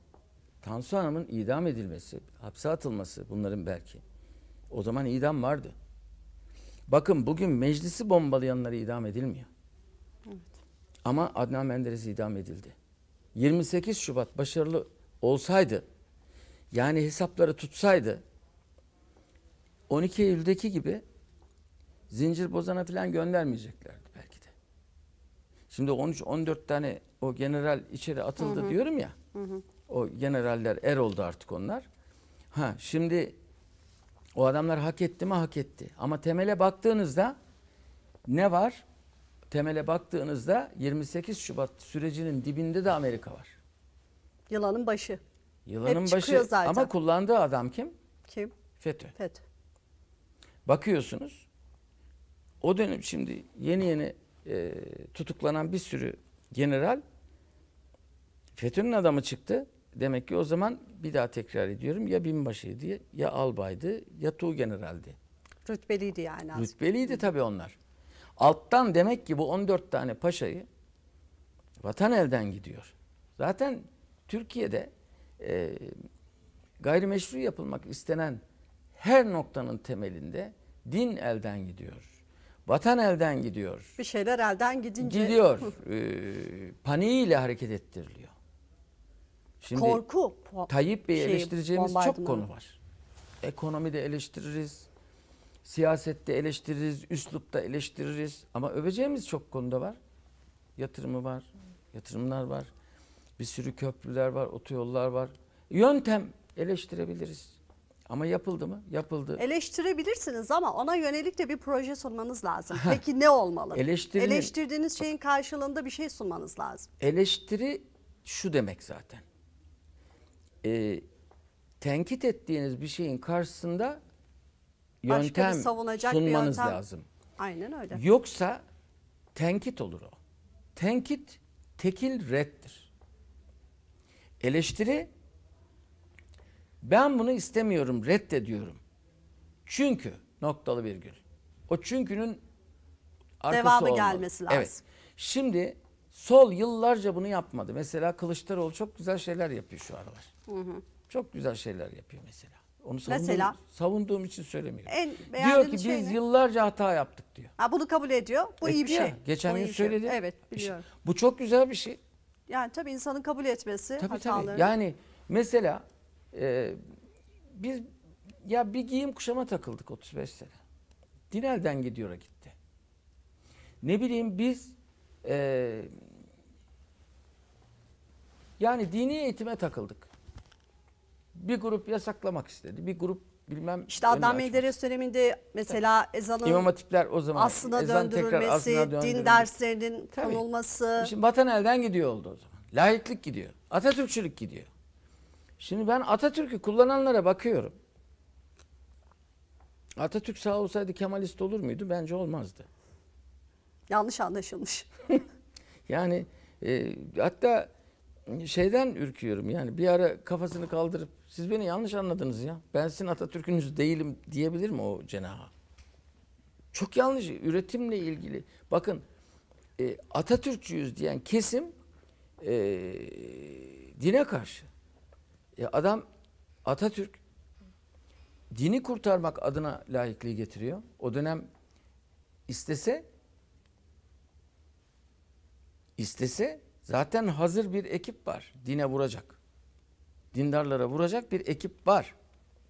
Tansu Hanım'ın idam edilmesi, hapse atılması bunların belki. O zaman idam vardı. Bakın bugün meclisi bombalayanlara idam edilmiyor. Evet. Ama Adnan Menderes idam edildi. 28 Şubat başarılı olsaydı, yani hesapları tutsaydı 12 Eylül'deki gibi zincir bozana falan göndermeyeceklerdi belki de. Şimdi 13-14 tane o general içeri atıldı hı hı. diyorum ya. Hı hı. O generaller er oldu artık onlar. Ha şimdi o adamlar hak etti mi hak etti. Ama temele baktığınızda ne var? Temele baktığınızda 28 Şubat sürecinin dibinde de Amerika var. Yılanın başı. Yılanın Hep başı. Zaten. Ama kullandığı adam kim? Kim? FETÖ. FETÖ. Bakıyorsunuz o dönem şimdi yeni yeni e, tutuklanan bir sürü general FETÖ'nün adamı çıktı. Demek ki o zaman bir daha tekrar ediyorum ya binbaşıydı ya albaydı ya tuğ generaldi. Rütbeliydi yani aslında. Rütbeliydi tabii onlar. Alttan demek ki bu 14 tane paşayı vatan elden gidiyor. Zaten Türkiye'de e, gayrimeşru yapılmak istenen her noktanın temelinde Din elden gidiyor. Vatan elden gidiyor. Bir şeyler elden gidince. Gidiyor. e, paniğiyle hareket ettiriliyor. Şimdi Korku. Tayyip Bey'i şey, eleştireceğimiz çok konu var. Ekonomide eleştiririz. Siyasette eleştiririz. Üslupta eleştiririz. Ama öveceğimiz çok konuda var. Yatırımı var. Yatırımlar var. Bir sürü köprüler var. Otoyollar var. Yöntem eleştirebiliriz. Ama yapıldı mı? Yapıldı. Eleştirebilirsiniz ama ona yönelik de bir proje sunmanız lazım. Peki ne olmalı? Eleştirinin, Eleştirdiğiniz şeyin karşılığında bir şey sunmanız lazım. Eleştiri şu demek zaten. Ee, tenkit ettiğiniz bir şeyin karşısında yöntem savunacak sunmanız bir yöntem. lazım. Aynen öyle. Yoksa tenkit olur o. Tenkit tekil reddir. Eleştiri ben bunu istemiyorum, reddediyorum. Çünkü noktalı virgül. O çünkünün arkası Devamı olmalı. gelmesi lazım. Evet. Şimdi sol yıllarca bunu yapmadı. Mesela Kılıçdaroğlu çok güzel şeyler yapıyor şu aralar. Hı hı. Çok güzel şeyler yapıyor mesela. Onu savunduğum, mesela? savunduğum için söylemiyorum. En diyor ki şey biz ne? yıllarca hata yaptık diyor. Ha bunu kabul ediyor. Bu Etti iyi bir ya. şey. Geçen gün şey. söyledi. Şey. Evet biliyorum. Bu çok güzel bir şey. Yani tabii insanın kabul etmesi tabii, hatalarını. Tabii. Yani mesela ee, biz ya bir giyim kuşama takıldık 35 sene. Dinel'den gidiyor gitti. Ne bileyim biz e, yani dini eğitime takıldık. Bir grup yasaklamak istedi. Bir grup bilmem. İşte Adnan Menderes döneminde mesela Tabii. ezanın İmam Hatipler o zaman aslına ezan döndürülmesi, din derslerinin konulması. Şimdi vatan elden gidiyor oldu o zaman. Layıklık gidiyor. Atatürkçülük gidiyor. Şimdi ben Atatürk'ü kullananlara bakıyorum. Atatürk sağ olsaydı Kemalist olur muydu? Bence olmazdı. Yanlış anlaşılmış. yani e, hatta şeyden ürküyorum yani bir ara kafasını kaldırıp siz beni yanlış anladınız ya. Ben sizin Atatürk'ünüz değilim diyebilir mi o cenaha? Çok yanlış. Üretimle ilgili. Bakın e, Atatürkçüyüz diyen kesim e, dine karşı. E adam Atatürk dini kurtarmak adına layıklığı getiriyor. O dönem istese istese zaten hazır bir ekip var. Dine vuracak. Dindarlara vuracak bir ekip var.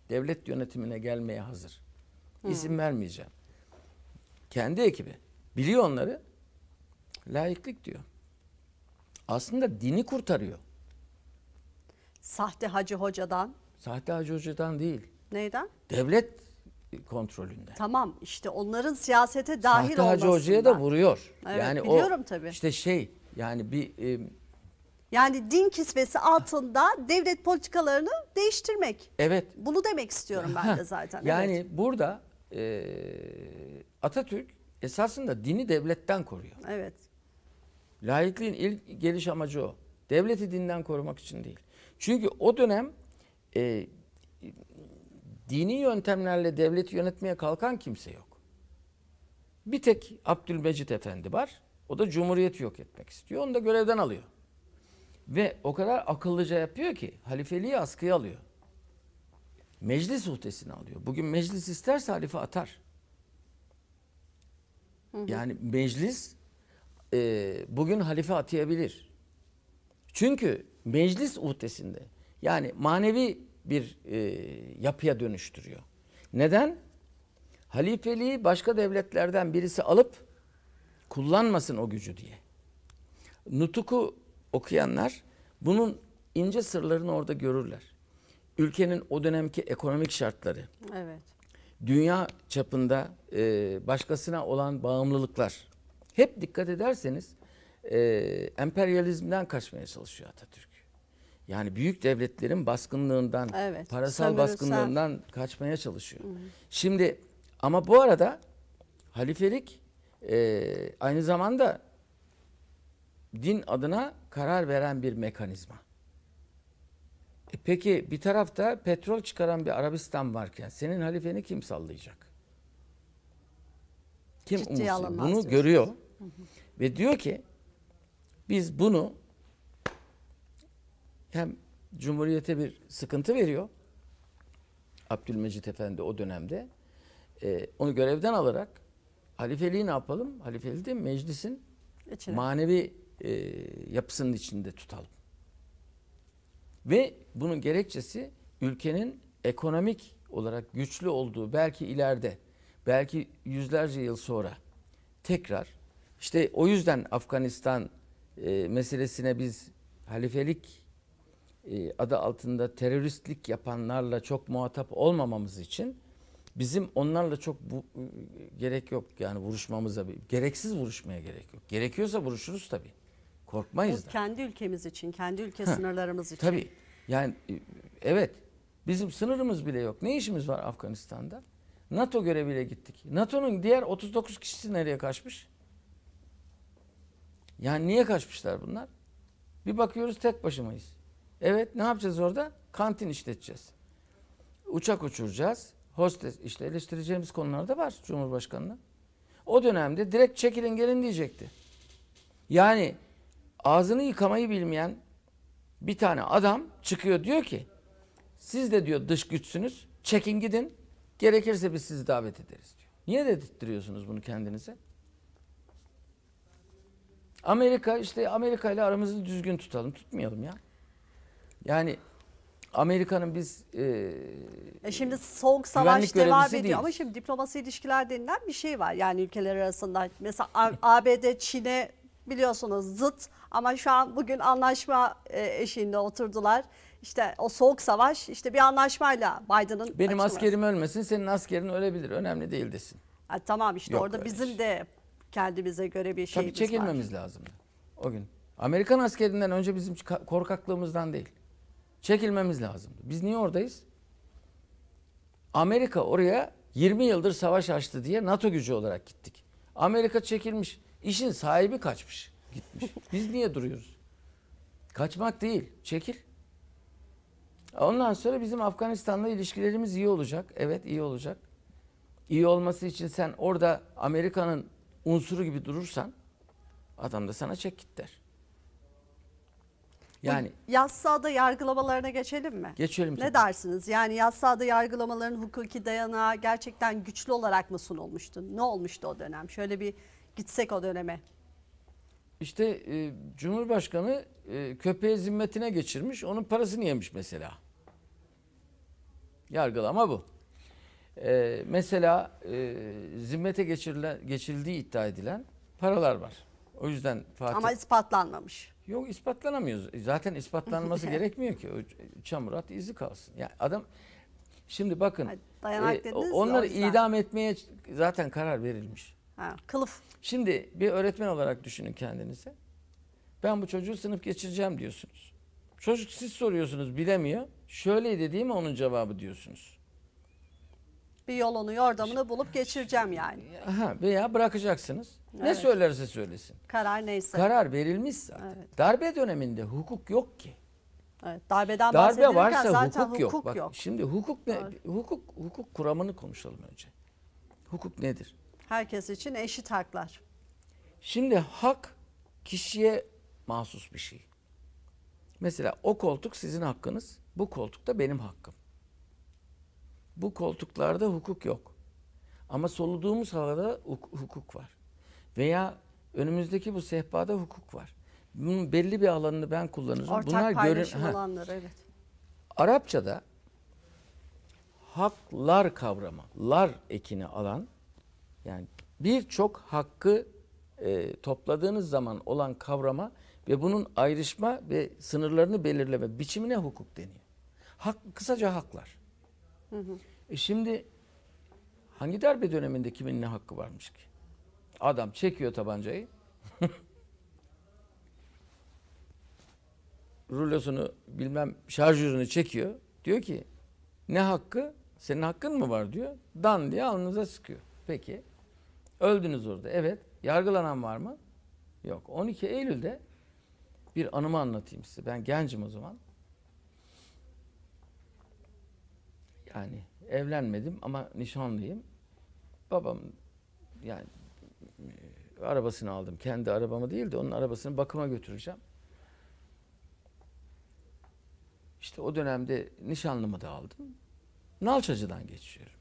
Devlet yönetimine gelmeye hazır. Hmm. İsim hmm. vermeyeceğim. Kendi ekibi. Biliyor onları. Layıklık diyor. Aslında dini kurtarıyor. Sahte Hacı Hoca'dan. Sahte Hacı Hoca'dan değil. Neyden? Devlet kontrolünde. Tamam işte onların siyasete dahil Sahte Hacı Hoca'ya da vuruyor. Evet, yani biliyorum o, tabii. İşte şey yani bir... E, yani din kisvesi altında devlet politikalarını değiştirmek. Evet. Bunu demek istiyorum ben de zaten. yani evet. burada e, Atatürk esasında dini devletten koruyor. Evet. Laikliğin ilk geliş amacı o. Devleti dinden korumak için değil. Çünkü o dönem e, dini yöntemlerle devleti yönetmeye kalkan kimse yok. Bir tek Abdülmecit Efendi var. O da Cumhuriyeti yok etmek istiyor. Onu da görevden alıyor. Ve o kadar akıllıca yapıyor ki halifeliği askıya alıyor. Meclis uhdesini alıyor. Bugün meclis isterse halife atar. Yani meclis e, bugün halife atayabilir. Çünkü meclis uhdesinde yani manevi bir e, yapıya dönüştürüyor. Neden? Halifeliği başka devletlerden birisi alıp kullanmasın o gücü diye. Nutuku okuyanlar bunun ince sırlarını orada görürler. Ülkenin o dönemki ekonomik şartları. Evet. Dünya çapında e, başkasına olan bağımlılıklar. Hep dikkat ederseniz e, emperyalizmden kaçmaya çalışıyor Atatürk. Yani büyük devletlerin baskınlığından, evet, parasal sanırım, baskınlığından kaçmaya çalışıyor. Hı. Şimdi ama bu arada halifelik e, aynı zamanda din adına karar veren bir mekanizma. E peki bir tarafta petrol çıkaran bir Arabistan varken senin halifeni kim sallayacak? Kim umursuyor? Bunu görüyor. Hı hı. Ve diyor ki biz bunu hem Cumhuriyete bir sıkıntı veriyor. Abdülmecit Efendi o dönemde. E, onu görevden alarak halifeliği ne yapalım? Halifeliği de meclisin İçine. manevi e, yapısının içinde tutalım. Ve bunun gerekçesi ülkenin ekonomik olarak güçlü olduğu belki ileride, belki yüzlerce yıl sonra tekrar işte o yüzden Afganistan e, meselesine biz halifelik e, adı altında teröristlik yapanlarla çok muhatap olmamamız için bizim onlarla çok bu, e, gerek yok yani vuruşmamıza gereksiz vuruşmaya gerek yok. Gerekiyorsa vuruşuruz tabii. Korkmayız bu da. kendi ülkemiz için, kendi ülke ha, sınırlarımız için. Tabii. Yani e, evet bizim sınırımız bile yok. Ne işimiz var Afganistan'da? NATO göreviyle gittik. NATO'nun diğer 39 kişisi nereye kaçmış? Yani niye kaçmışlar bunlar? Bir bakıyoruz tek başımayız. Evet ne yapacağız orada? Kantin işleteceğiz. Uçak uçuracağız. Hostes işte eleştireceğimiz konular da var Cumhurbaşkanı'na. O dönemde direkt çekilin gelin diyecekti. Yani ağzını yıkamayı bilmeyen bir tane adam çıkıyor diyor ki siz de diyor dış güçsünüz çekin gidin gerekirse biz sizi davet ederiz diyor. Niye dedirtiyorsunuz bunu kendinize? Amerika işte Amerika ile aramızı düzgün tutalım tutmayalım ya. Yani Amerika'nın biz e, e şimdi soğuk savaş devam ediyor ama şimdi diplomasi ilişkiler denilen bir şey var. Yani ülkeler arasında mesela ABD Çin'e biliyorsunuz zıt ama şu an bugün anlaşma e, eşiğinde oturdular. İşte o soğuk savaş işte bir anlaşmayla Biden'ın Benim askerim ölmesin senin askerin ölebilir önemli değil desin. Ha, tamam işte Yok orada bizim şey. de kendimize göre bir Tabii şeyimiz Tabii çekilmemiz var. lazım o gün. Amerikan askerinden önce bizim korkaklığımızdan değil çekilmemiz lazımdı. Biz niye oradayız? Amerika oraya 20 yıldır savaş açtı diye NATO gücü olarak gittik. Amerika çekilmiş. İşin sahibi kaçmış. Gitmiş. Biz niye duruyoruz? Kaçmak değil. Çekil. Ondan sonra bizim Afganistan'la ilişkilerimiz iyi olacak. Evet iyi olacak. İyi olması için sen orada Amerika'nın unsuru gibi durursan adam da sana çek git der. Yani yassada yargılamalarına geçelim mi? Geçelim. Ne tabii. dersiniz? Yani yassada yargılamaların hukuki dayanağı gerçekten güçlü olarak mı sunulmuştu? Ne olmuştu o dönem? Şöyle bir gitsek o döneme. İşte e, Cumhurbaşkanı e, köpeği zimmetine geçirmiş. Onun parasını yemiş mesela. Yargılama bu. E, mesela e, zimmete geçirilen, geçirildiği iddia edilen paralar var. O yüzden Fatih... Ama ispatlanmamış. Yok ispatlanamıyoruz. E, zaten ispatlanması gerekmiyor ki. O e, çamur at izi kalsın. Yani adam şimdi bakın e, onları idam etmeye zaten karar verilmiş. Ha, kılıf. Şimdi bir öğretmen olarak düşünün kendinize. Ben bu çocuğu sınıf geçireceğim diyorsunuz. Çocuk siz soruyorsunuz bilemiyor. Şöyleydi değil mi onun cevabı diyorsunuz bir yolunu yordamını bulup geçireceğim yani. Aha, veya bırakacaksınız. Evet. Ne söylerse söylesin. Karar neyse. Karar verilmiş zaten. Evet. Darbe döneminde hukuk yok ki. Evet, darbeden Darbe varsa zaten hukuk, yok. Bak, yok. Şimdi hukuk ne? Evet. Hukuk hukuk kuramını konuşalım önce. Hukuk nedir? Herkes için eşit haklar. Şimdi hak kişiye mahsus bir şey. Mesela o koltuk sizin hakkınız, bu koltuk da benim hakkım. Bu koltuklarda hukuk yok. Ama soluduğumuz havada hukuk var. Veya önümüzdeki bu sehpada hukuk var. Bunun belli bir alanını ben kullanıyorum. Ortak Bunlar paylaşım görün... alanları evet. Arapçada haklar kavramı, lar ekini alan yani birçok hakkı e, topladığınız zaman olan kavrama ve bunun ayrışma ve sınırlarını belirleme biçimine hukuk deniyor. Hak, kısaca haklar. Hı hı. E şimdi hangi darbe döneminde kimin ne hakkı varmış ki? Adam çekiyor tabancayı. rulosunu bilmem şarjörünü çekiyor. Diyor ki ne hakkı? Senin hakkın mı var diyor. Dan diye alnınıza sıkıyor. Peki. Öldünüz orada. Evet. Yargılanan var mı? Yok. 12 Eylül'de bir anımı anlatayım size. Ben gencim o zaman. yani evlenmedim ama nişanlıyım. Babam yani e, arabasını aldım. Kendi arabamı değil de onun arabasını bakıma götüreceğim. İşte o dönemde nişanlımı da aldım. Nalçacı'dan geçiyorum.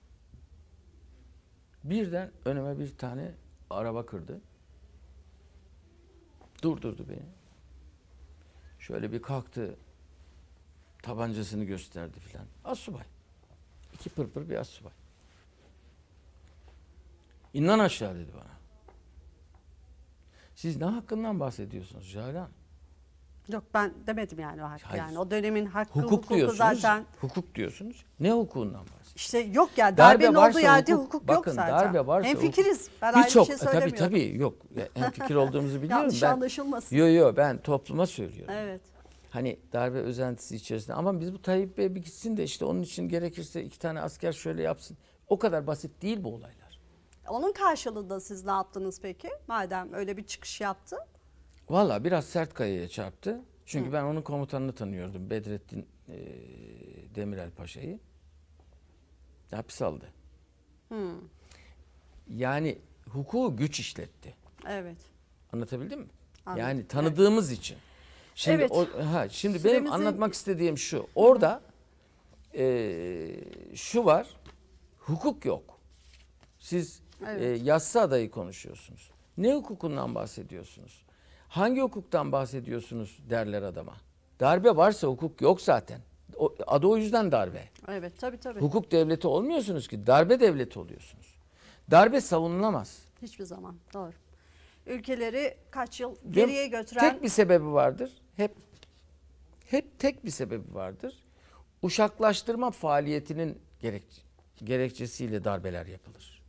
Birden önüme bir tane araba kırdı. Durdurdu beni. Şöyle bir kalktı. Tabancasını gösterdi filan. Asubay. İki pırpır bir subay İn lan aşağı dedi bana. Siz ne hakkından bahsediyorsunuz Cahil Hanım? Yok ben demedim yani o hakkı Hayır. yani. O dönemin hakkı hukuk hukuku diyorsunuz, zaten. Hukuk diyorsunuz. Ne hukukundan bahsediyorsunuz? İşte yok ya yani, darbenin darbe olduğu yerde hukuk, hukuk bakın, yok zaten. Darbe varsa hem fikiriz. Ben bir çok, şey e, söylemiyorum. Tabii tabii yok. E, hem fikir olduğumuzu biliyorum. Yanlış ben, anlaşılmasın. Yok yok ben topluma söylüyorum. Evet hani darbe özentisi içerisinde. Ama biz bu Tayyip Bey bir gitsin de işte onun için gerekirse iki tane asker şöyle yapsın. O kadar basit değil bu olaylar. Onun karşılığında siz ne yaptınız peki? Madem öyle bir çıkış yaptı. Valla biraz sert kayaya çarptı. Çünkü Hı. ben onun komutanını tanıyordum. Bedrettin e, Demirel Paşa'yı. Hapis aldı. Hı. Yani hukuku güç işletti. Evet. Anlatabildim mi? Anladım. Yani tanıdığımız evet. için. Şimdi evet. o, ha şimdi Süremizin... benim anlatmak istediğim şu. Orada e, şu var. Hukuk yok. Siz e, evet. e, yassı adayı konuşuyorsunuz. Ne hukukundan bahsediyorsunuz? Hangi hukuktan bahsediyorsunuz derler adama. Darbe varsa hukuk yok zaten. O, adı o yüzden darbe. Evet tabii tabii. Hukuk devleti olmuyorsunuz ki darbe devleti oluyorsunuz. Darbe savunulamaz. Hiçbir zaman doğru ülkeleri kaç yıl geriye götüren... Tek bir sebebi vardır. Hep hep tek bir sebebi vardır. Uşaklaştırma faaliyetinin gerek, gerekçesiyle darbeler yapılır.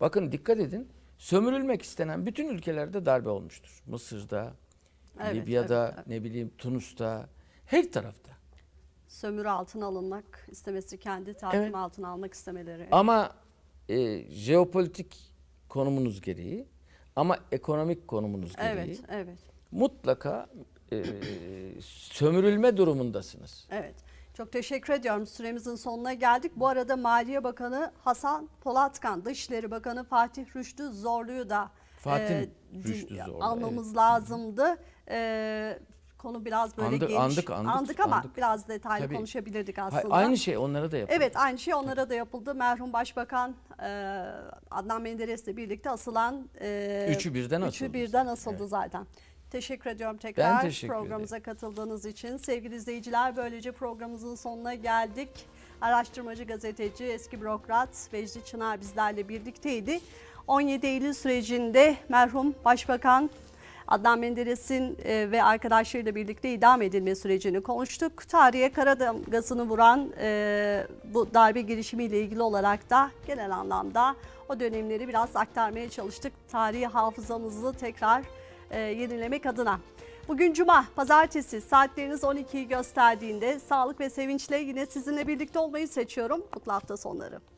Bakın dikkat edin. Sömürülmek istenen bütün ülkelerde darbe olmuştur. Mısır'da, evet, Libya'da, evet, ne bileyim Tunus'ta, her tarafta. Sömürü altına alınmak istemesi, kendi tahakküm evet. altına almak istemeleri. Ama e, jeopolitik konumunuz gereği ama ekonomik konumunuz gereği evet, evet. mutlaka e, sömürülme durumundasınız. Evet. Çok teşekkür ediyorum. Süremizin sonuna geldik. Bu arada Maliye Bakanı Hasan Polatkan, Dışişleri Bakanı Fatih Rüştü Zorlu'yu da Fatih e, Rüştü Zorlu. almamız evet. lazımdı. E, Konu biraz böyle andık, geniş. Andık, andık, andık ama andık. biraz detaylı Tabii. konuşabilirdik aslında. Aynı şey onlara da yapıldı. Evet aynı şey onlara da yapıldı. Merhum Başbakan e, Adnan Menderes'le birlikte asılan... E, üçü birden üçü asıldı. Üçü birden asıldı evet. zaten. Teşekkür ediyorum tekrar ben teşekkür programımıza ederim. katıldığınız için. Sevgili izleyiciler böylece programımızın sonuna geldik. Araştırmacı gazeteci, eski bürokrat Vecdi Çınar bizlerle birlikteydi. 17 Eylül sürecinde merhum Başbakan Adnan Menderes'in e, ve arkadaşlarıyla birlikte idam edilme sürecini konuştuk. Tarihe kara damgasını vuran e, bu darbe girişimiyle ilgili olarak da genel anlamda o dönemleri biraz aktarmaya çalıştık. Tarihi hafızamızı tekrar e, yenilemek adına. Bugün Cuma, pazartesi saatleriniz 12'yi gösterdiğinde sağlık ve sevinçle yine sizinle birlikte olmayı seçiyorum. Mutlu hafta sonları.